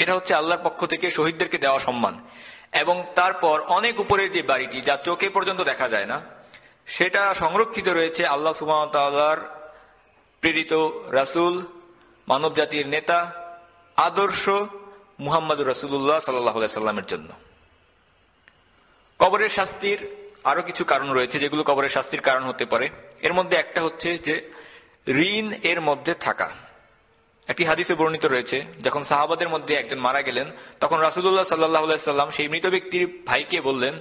A: এটা হচ্ছে আল্লাহর পক্ষ থেকে শহীদদেরকে দেওয়া সম্মান এবং তারপর অনেক উপরের যে বাড়িটি যা চোখে পর্যন্ত দেখা যায় না সেটা সংরক্ষিত রয়েছে আল্লাহ সুমতার প্রেরিত রাসুল মানব জাতির নেতা আদর্শ মুহাম্মদ রাসুল্লাহ সাল্লাহ সাল্লামের জন্য কবরের শাস্তির আরও কিছু কারণ রয়েছে যেগুলো কবরের শাস্তির কারণ হতে পারে এর মধ্যে একটা হচ্ছে যে ঋণ এর মধ্যে থাকা একটি হাদিসে বর্ণিত রয়েছে যখন সাহাবাদের মধ্যে একজন মারা গেলেন তখন রাসুদুল্লাহ সাল্লাহ সাল্লাম সেই মৃত ব্যক্তির ভাইকে বললেন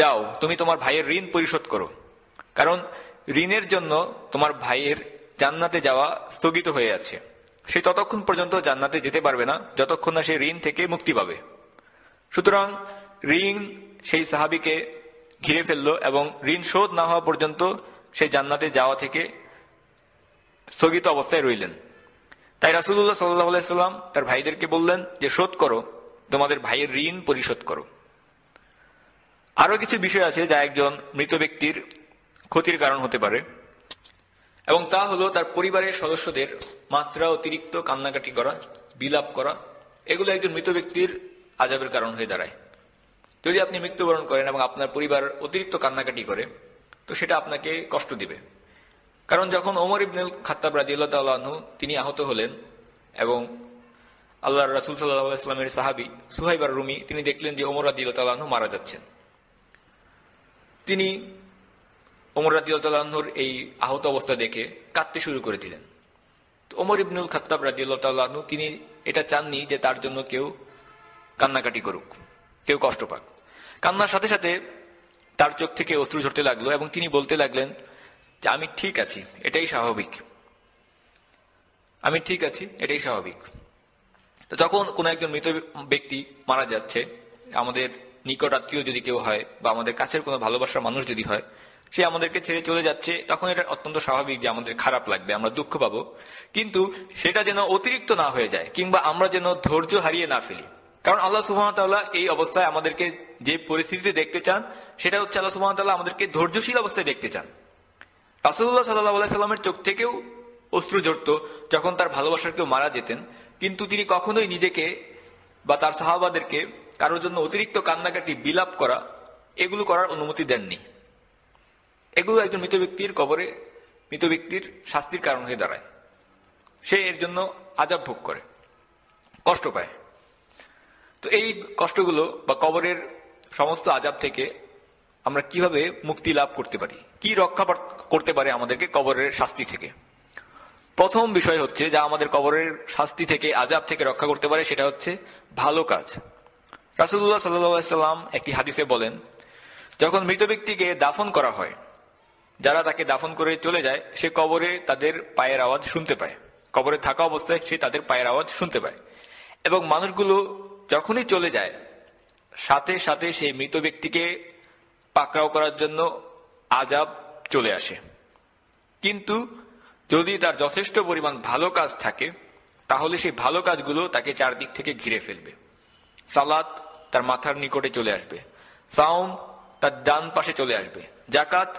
A: যাও তুমি তোমার ভাইয়ের ঋণ পরিশোধ করো কারণ ঋণের জন্য তোমার ভাইয়ের জান্নাতে যাওয়া স্থগিত হয়ে আছে সে ততক্ষণ পর্যন্ত জান্নাতে যেতে পারবে না যতক্ষণ না সে ঋণ থেকে মুক্তি পাবে সুতরাং ঋণ সেই সাহাবিকে ঘিরে ফেলল এবং ঋণ শোধ না হওয়া পর্যন্ত সেই জান্নাতে যাওয়া থেকে স্থগিত অবস্থায় রইলেন তাই রাসুল্লাহ সাল্লাহাম তার ভাইদেরকে বললেন যে শোধ করো তোমাদের ভাইয়ের ঋণ পরিশোধ করো আরও কিছু বিষয় আছে যা একজন মৃত ব্যক্তির ক্ষতির কারণ হতে পারে এবং তা হলো তার পরিবারের সদস্যদের মাত্রা অতিরিক্ত কান্নাকাটি করা বিলাপ করা এগুলো একজন মৃত ব্যক্তির আজাবের কারণ হয়ে দাঁড়ায় যদি আপনি মৃত্যুবরণ করেন এবং আপনার পরিবার অতিরিক্ত কান্নাকাটি করে তো সেটা আপনাকে কষ্ট দিবে কারণ যখন ওমর ইবনুল খাতাব রাজিউল্লাহ তাল্লাহ্ন তিনি আহত হলেন এবং আল্লাহ রাসুল সাল্লাহামের সাহাবি সুহাইবার রুমি তিনি দেখলেন যে ওমর রাজিউল্লাহ তাল্লাহ্ন মারা যাচ্ছেন তিনি ওমর রাজিউল্লাহর এই আহত অবস্থা দেখে কাঁদতে শুরু করে দিলেন ওমর ইবনুল খাতাব রাজিউল্লাহ তিনি এটা চাননি যে তার জন্য কেউ কান্নাকাটি করুক কেউ কষ্ট পাক কান্নার সাথে সাথে তার চোখ থেকে অস্ত্র ঝরতে লাগলো এবং তিনি বলতে লাগলেন যে আমি ঠিক আছি এটাই স্বাভাবিক আমি ঠিক আছি এটাই স্বাভাবিক তো যখন কোনো একজন মৃত ব্যক্তি মারা যাচ্ছে আমাদের নিকট আত্মীয় যদি কেউ হয় বা আমাদের কাছের কোনো ভালোবাসার মানুষ যদি হয় সে আমাদেরকে ছেড়ে চলে যাচ্ছে তখন এটা অত্যন্ত স্বাভাবিক যে আমাদের খারাপ লাগবে আমরা দুঃখ পাবো কিন্তু সেটা যেন অতিরিক্ত না হয়ে যায় কিংবা আমরা যেন ধৈর্য হারিয়ে না ফেলি কারণ আল্লাহ সুহামতাল্লাহ এই অবস্থায় আমাদেরকে যে পরিস্থিতিতে দেখতে চান সেটা হচ্ছে আল্লাহ সুহামতাল্লাহ আমাদেরকে ধৈর্যশীল অবস্থায় দেখতে চান রাসুল্লাহ সাল্লাহ সাল্লামের চোখ থেকেও অস্ত্র জড়ত যখন তার ভালোবাসার কেউ মারা যেতেন কিন্তু তিনি কখনোই নিজেকে বা তার সাহাবাদেরকে কারোর জন্য অতিরিক্ত কান্নাকাটি বিলাপ করা এগুলো করার অনুমতি দেননি এগুলো একজন মৃত ব্যক্তির কবরে মৃত ব্যক্তির শাস্তির কারণ হয়ে দাঁড়ায় সে এর জন্য আজাব ভোগ করে কষ্ট পায় তো এই কষ্টগুলো বা কবরের সমস্ত আজাব থেকে আমরা কিভাবে মুক্তি লাভ করতে পারি কি রক্ষা করতে পারে আমাদেরকে কবরের শাস্তি থেকে প্রথম বিষয় হচ্ছে যা আমাদের কবরের শাস্তি থেকে আজাব থেকে রক্ষা করতে পারে সেটা হচ্ছে ভালো কাজ রাসুল্লাহ সাল্লাম একটি হাদিসে বলেন যখন মৃত ব্যক্তিকে দাফন করা হয় যারা তাকে দাফন করে চলে যায় সে কবরে তাদের পায়ের আওয়াজ শুনতে পায় কবরে থাকা অবস্থায় সে তাদের পায়ের আওয়াজ শুনতে পায় এবং মানুষগুলো যখনই চলে যায় সাথে সাথে সেই মৃত ব্যক্তিকে পাকড়াও করার জন্য আজাব চলে আসে কিন্তু যদি তার যথেষ্ট পরিমাণ ভালো কাজ থাকে তাহলে সেই ভালো কাজগুলো তাকে চারদিক থেকে ঘিরে ফেলবে সালাত তার মাথার নিকটে চলে আসবে সাওম তার ডান পাশে চলে আসবে জাকাত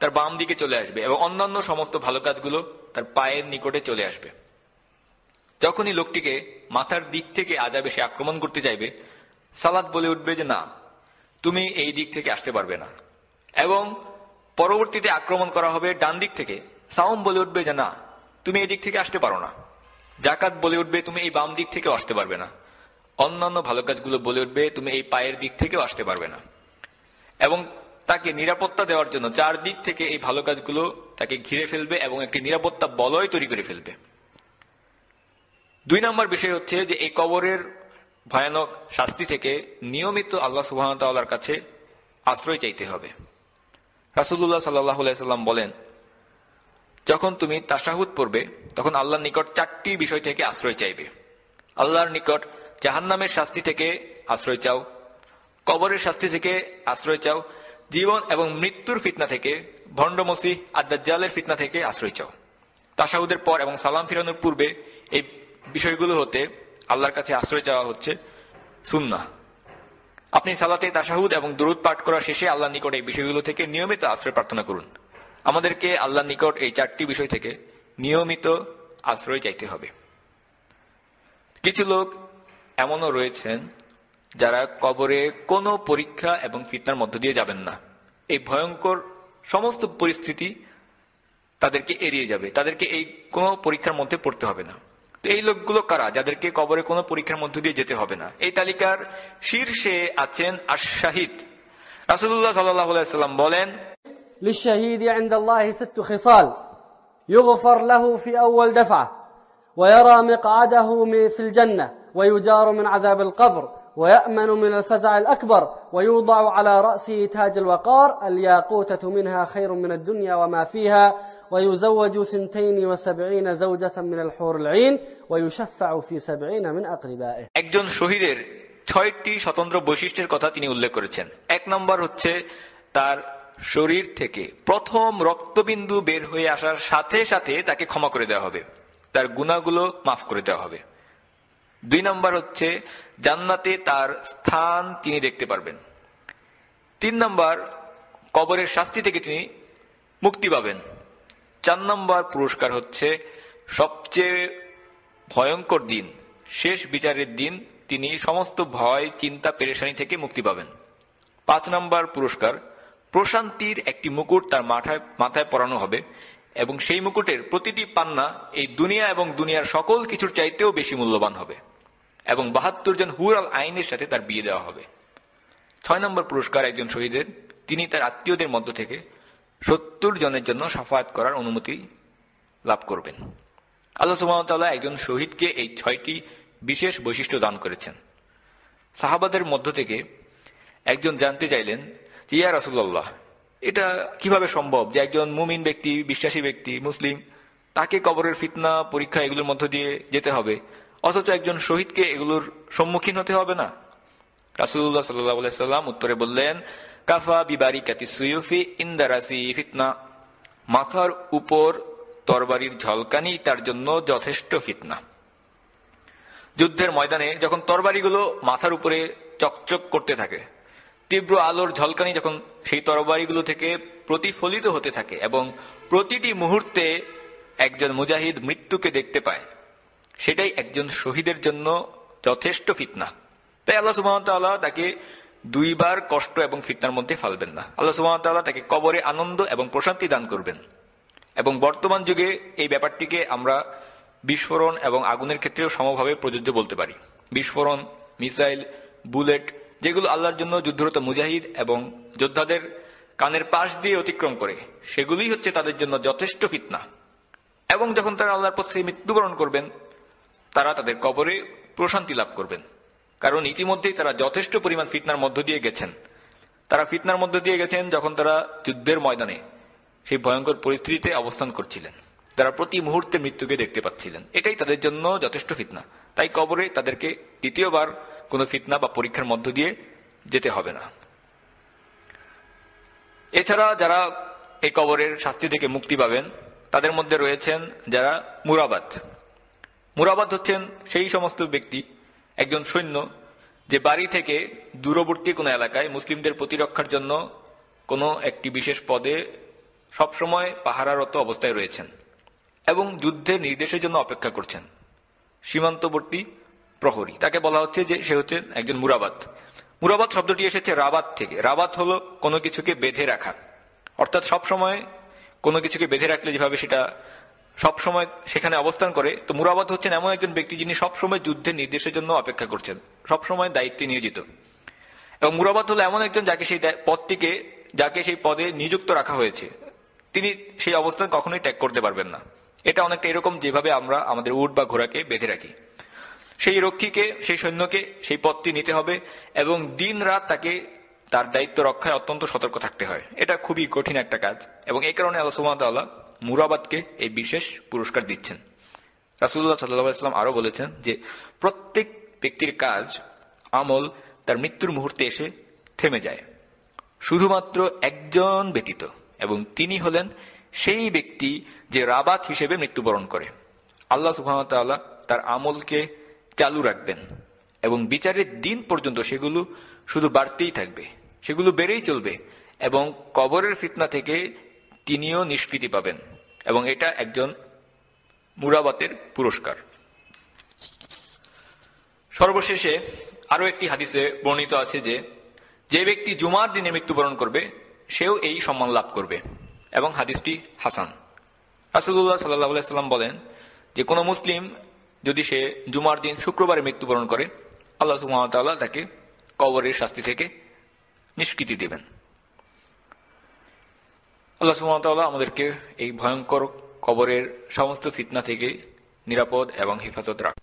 A: তার বাম দিকে চলে আসবে এবং অন্যান্য সমস্ত ভালো কাজগুলো তার পায়ের নিকটে চলে আসবে যখনই লোকটিকে মাথার দিক থেকে আজাবে সে আক্রমণ করতে চাইবে সালাদ বলে উঠবে যে না তুমি এই দিক থেকে আসতে পারবে না এবং পরবর্তীতে আক্রমণ করা হবে ডান দিক থেকে সাওম বলে উঠবে যে না তুমি এই দিক থেকে আসতে পারো না জাকাত বলে উঠবে তুমি এই বাম দিক থেকেও আসতে পারবে না অন্যান্য ভালো কাজগুলো বলে উঠবে তুমি এই পায়ের দিক থেকেও আসতে পারবে না এবং তাকে নিরাপত্তা দেওয়ার জন্য চারদিক থেকে এই ভালো কাজগুলো তাকে ঘিরে ফেলবে এবং একটি নিরাপত্তা বলয় তৈরি করে ফেলবে দুই নম্বর বিষয় হচ্ছে যে এই কবরের ভয়ানক শাস্তি থেকে নিয়মিত আল্লাহ সুবাহতাল্লার কাছে আশ্রয় চাইতে হবে রাসুল্লাহ সাল্লাহ সাল্লাম বলেন যখন তুমি তাসাহুদ পড়বে তখন আল্লাহর নিকট চারটি বিষয় থেকে আশ্রয় চাইবে আল্লাহর নিকট জাহান্নামের শাস্তি থেকে আশ্রয় চাও কবরের শাস্তি থেকে আশ্রয় চাও জীবন এবং মৃত্যুর ফিতনা থেকে ভণ্ডমসি আদালের ফিতনা থেকে আশ্রয় চাও তাসাহুদের পর এবং সালাম ফিরানোর পূর্বে এই বিষয়গুলো হতে আল্লাহর কাছে আশ্রয় চাওয়া হচ্ছে সুন্না আপনি সালাতে তাসাহুদ এবং দূরত পাঠ করা শেষে আল্লাহ নিকট এই বিষয়গুলো থেকে নিয়মিত আশ্রয় প্রার্থনা করুন আমাদেরকে আল্লাহ নিকট এই চারটি বিষয় থেকে নিয়মিত আশ্রয় চাইতে হবে কিছু লোক এমনও রয়েছেন যারা কবরে কোনো পরীক্ষা এবং ফিতনার মধ্য দিয়ে যাবেন না এই ভয়ঙ্কর সমস্ত পরিস্থিতি তাদেরকে এড়িয়ে যাবে তাদেরকে এই কোনো পরীক্ষার মধ্যে পড়তে হবে না এই লোকগুলো কারা যাদেরকে কবরে কোনো পরীক্ষার মধ্য দিয়ে যেতে হবে না এই তালিকার শীর্ষে আছেন আশাহিদ রাসুল্লাহ সাল্লাম বলেন يغفر له في أول دفعة ويرى مقعده في الجنة ويجار من عذاب القبر ويأمن من الفزع الأكبر ويوضع على رأسه تاج الوقار الياقوتة منها خير من الدنيا وما فيها ويزوج ثنتين وسبعين زوجة من الحور العين ويشفع في سبعين من أقربائه একজন শহীদের ছয়টি স্বতন্ত্র বৈশিষ্ট্যের কথা তিনি উল্লেখ করেছেন এক নম্বর হচ্ছে তার শরীর থেকে প্রথম রক্তবিন্দু বের হয়ে আসার সাথে সাথে তাকে ক্ষমা করে দেওয়া হবে তার গুণাগুলো মাফ করে দেওয়া হবে দুই নম্বর হচ্ছে জান্নাতে তার স্থান তিনি দেখতে পারবেন তিন নম্বর কবরের শাস্তি থেকে তিনি মুক্তি পাবেন চার নম্বর পুরস্কার হচ্ছে সবচেয়ে ভয়ঙ্কর দিন শেষ বিচারের দিন তিনি সমস্ত ভয় চিন্তা পেরেশানি থেকে মুক্তি পাবেন পাঁচ নম্বর পুরস্কার প্রশান্তির একটি মুকুট তার মাথায় মাথায় পরানো হবে এবং সেই মুকুটের প্রতিটি পান্না এই দুনিয়া এবং দুনিয়ার সকল কিছুর চাইতেও বেশি মূল্যবান হবে এবং বাহাত্তর জন হুর আল আইনের সাথে তার বিয়ে দেওয়া হবে ছয় নম্বর পুরস্কার একজন শহীদের তিনি তার আত্মীয়দের মধ্য থেকে সত্তর জনের জন্য সাফায়াত করার অনুমতি লাভ করবেন আল্লাহ সুবাহতাল্লাহ একজন শহীদকে এই ছয়টি বিশেষ বৈশিষ্ট্য দান করেছেন সাহাবাদের মধ্য থেকে একজন জানতে চাইলেন যে ইয়া রাসুল্লাহ এটা কিভাবে সম্ভব যে একজন মুমিন ব্যক্তি বিশ্বাসী ব্যক্তি মুসলিম তাকে কবরের ফিতনা পরীক্ষা এগুলোর মধ্য দিয়ে যেতে হবে অথচ একজন শহীদকে এগুলোর সম্মুখীন হতে হবে না রাসুল্লাহ সাল্লাহ সাল্লাম উত্তরে বললেন কাফা বিবারি কাতি সুইফি ইন্দারাসি ফিতনা মাথার উপর তরবারির ঝলকানি তার জন্য যথেষ্ট ফিতনা যুদ্ধের ময়দানে যখন তরবারিগুলো মাথার উপরে চকচক করতে থাকে তীব্র আলোর ঝলকানি যখন সেই তরবারিগুলো থেকে প্রতিফলিত হতে থাকে এবং প্রতিটি মুহূর্তে একজন মুজাহিদ মৃত্যুকে দেখতে পায় সেটাই একজন শহীদের জন্য যথেষ্ট ফিতনা তাই আল্লাহ সুবাহতাল্লাহ তাকে দুইবার কষ্ট এবং ফিতনার মধ্যে ফালবেন না আল্লাহ সুবাহতাল্লাহ তাকে কবরে আনন্দ এবং প্রশান্তি দান করবেন এবং বর্তমান যুগে এই ব্যাপারটিকে আমরা বিস্ফোরণ এবং আগুনের ক্ষেত্রেও সমভাবে প্রযোজ্য বলতে পারি বিস্ফোরণ মিসাইল বুলেট যেগুলো আল্লাহর জন্য যুদ্ধরত মুজাহিদ এবং যোদ্ধাদের কানের পাশ দিয়ে অতিক্রম করে সেগুলি হচ্ছে তাদের জন্য যথেষ্ট ফিতনা এবং যখন তারা আল্লাহর পথে মৃত্যুবরণ করবেন তারা তাদের কবরে প্রশান্তি লাভ করবেন কারণ ইতিমধ্যেই তারা যথেষ্ট পরিমাণ ফিতনার মধ্য দিয়ে গেছেন তারা ফিতনার মধ্য দিয়ে গেছেন যখন তারা যুদ্ধের ময়দানে সেই ভয়ঙ্কর পরিস্থিতিতে অবস্থান করছিলেন তারা প্রতি মুহূর্তে মৃত্যুকে দেখতে পাচ্ছিলেন এটাই তাদের জন্য যথেষ্ট ফিতনা তাই কবরে তাদেরকে দ্বিতীয়বার কোনো ফিতনা বা পরীক্ষার মধ্য দিয়ে যেতে হবে না এছাড়া যারা এই কবরের শাস্তি থেকে মুক্তি পাবেন তাদের মধ্যে রয়েছেন যারা মুরাবাদ মুরাবাদ হচ্ছেন সেই সমস্ত ব্যক্তি একজন সৈন্য যে বাড়ি থেকে দূরবর্তী কোনো এলাকায় মুসলিমদের প্রতিরক্ষার জন্য কোনো একটি বিশেষ পদে সবসময় পাহারারত অবস্থায় রয়েছেন এবং যুদ্ধের নির্দেশের জন্য অপেক্ষা করছেন সীমান্তবর্তী প্রহরী তাকে বলা হচ্ছে যে সে হচ্ছে একজন মুরাবাদ মুরাবাদ শব্দটি এসেছে রাবাত থেকে রাবাত হলো কোনো কিছুকে বেঁধে রাখা অর্থাৎ সবসময় কোনো কিছুকে বেঁধে রাখলে যেভাবে সেটা সবসময় সেখানে অবস্থান করে তো মুরাবাদ হচ্ছেন এমন একজন ব্যক্তি যিনি সবসময় যুদ্ধের নির্দেশের জন্য অপেক্ষা করছেন সবসময় দায়িত্বে নিয়োজিত এবং মুরাবাদ হলো এমন একজন যাকে সেই পদটিকে যাকে সেই পদে নিযুক্ত রাখা হয়েছে তিনি সেই অবস্থান কখনোই ত্যাগ করতে পারবেন না এটা অনেকটা এরকম যেভাবে আমরা আমাদের উট বা ঘোড়াকে বেঁধে রাখি সেই রক্ষীকে সেই সৈন্যকে সেই পদটি নিতে হবে এবং দিন রাত তাকে তার দায়িত্ব রক্ষায় অত্যন্ত সতর্ক থাকতে হয় এটা খুবই কঠিন একটা কাজ এবং এই কারণে আল্লাহ মুরাবাদকে এই বিশেষ পুরস্কার দিচ্ছেন রাসুল্লাহ সাল্লাহ ইসলাম আরও বলেছেন যে প্রত্যেক ব্যক্তির কাজ আমল তার মৃত্যুর মুহূর্তে এসে থেমে যায় শুধুমাত্র একজন ব্যতীত এবং তিনি হলেন সেই ব্যক্তি যে রাবাত হিসেবে মৃত্যুবরণ করে আল্লাহ সুহামতাল্লাহ তার আমলকে চালু রাখবেন এবং বিচারের দিন পর্যন্ত সেগুলো শুধু বাড়তেই থাকবে সেগুলো বেড়েই চলবে এবং কবরের ফিতনা থেকে তিনিও নিষ্কৃতি পাবেন এবং এটা একজন মুরাবাতের পুরস্কার সর্বশেষে আরও একটি হাদিসে বর্ণিত আছে যে যে ব্যক্তি জুমার দিনে মৃত্যুবরণ করবে সেও এই সম্মান লাভ করবে এবং হাদিসটি হাসান রাসুদুল্লাহ সাল্লাহ সাল্লাম বলেন যে কোনো মুসলিম যদি সে জুমার দিন শুক্রবারে মৃত্যুবরণ করে আল্লাহ সুমতাল্লাহ তাকে কবরের শাস্তি থেকে নিষ্কৃতি দেবেন আল্লাহ সুমতাল আমাদেরকে এই ভয়ঙ্কর কবরের সমস্ত ফিতনা থেকে নিরাপদ এবং হেফাজত রাখ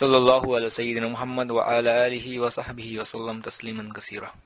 A: সাল্লাহ আল্লাহ সঈদিন মোহাম্মদ ওয়া আল্লাহ আলহি ওয়াসাহাবিহি ওসাল্লাম তসলিমন কাসিরা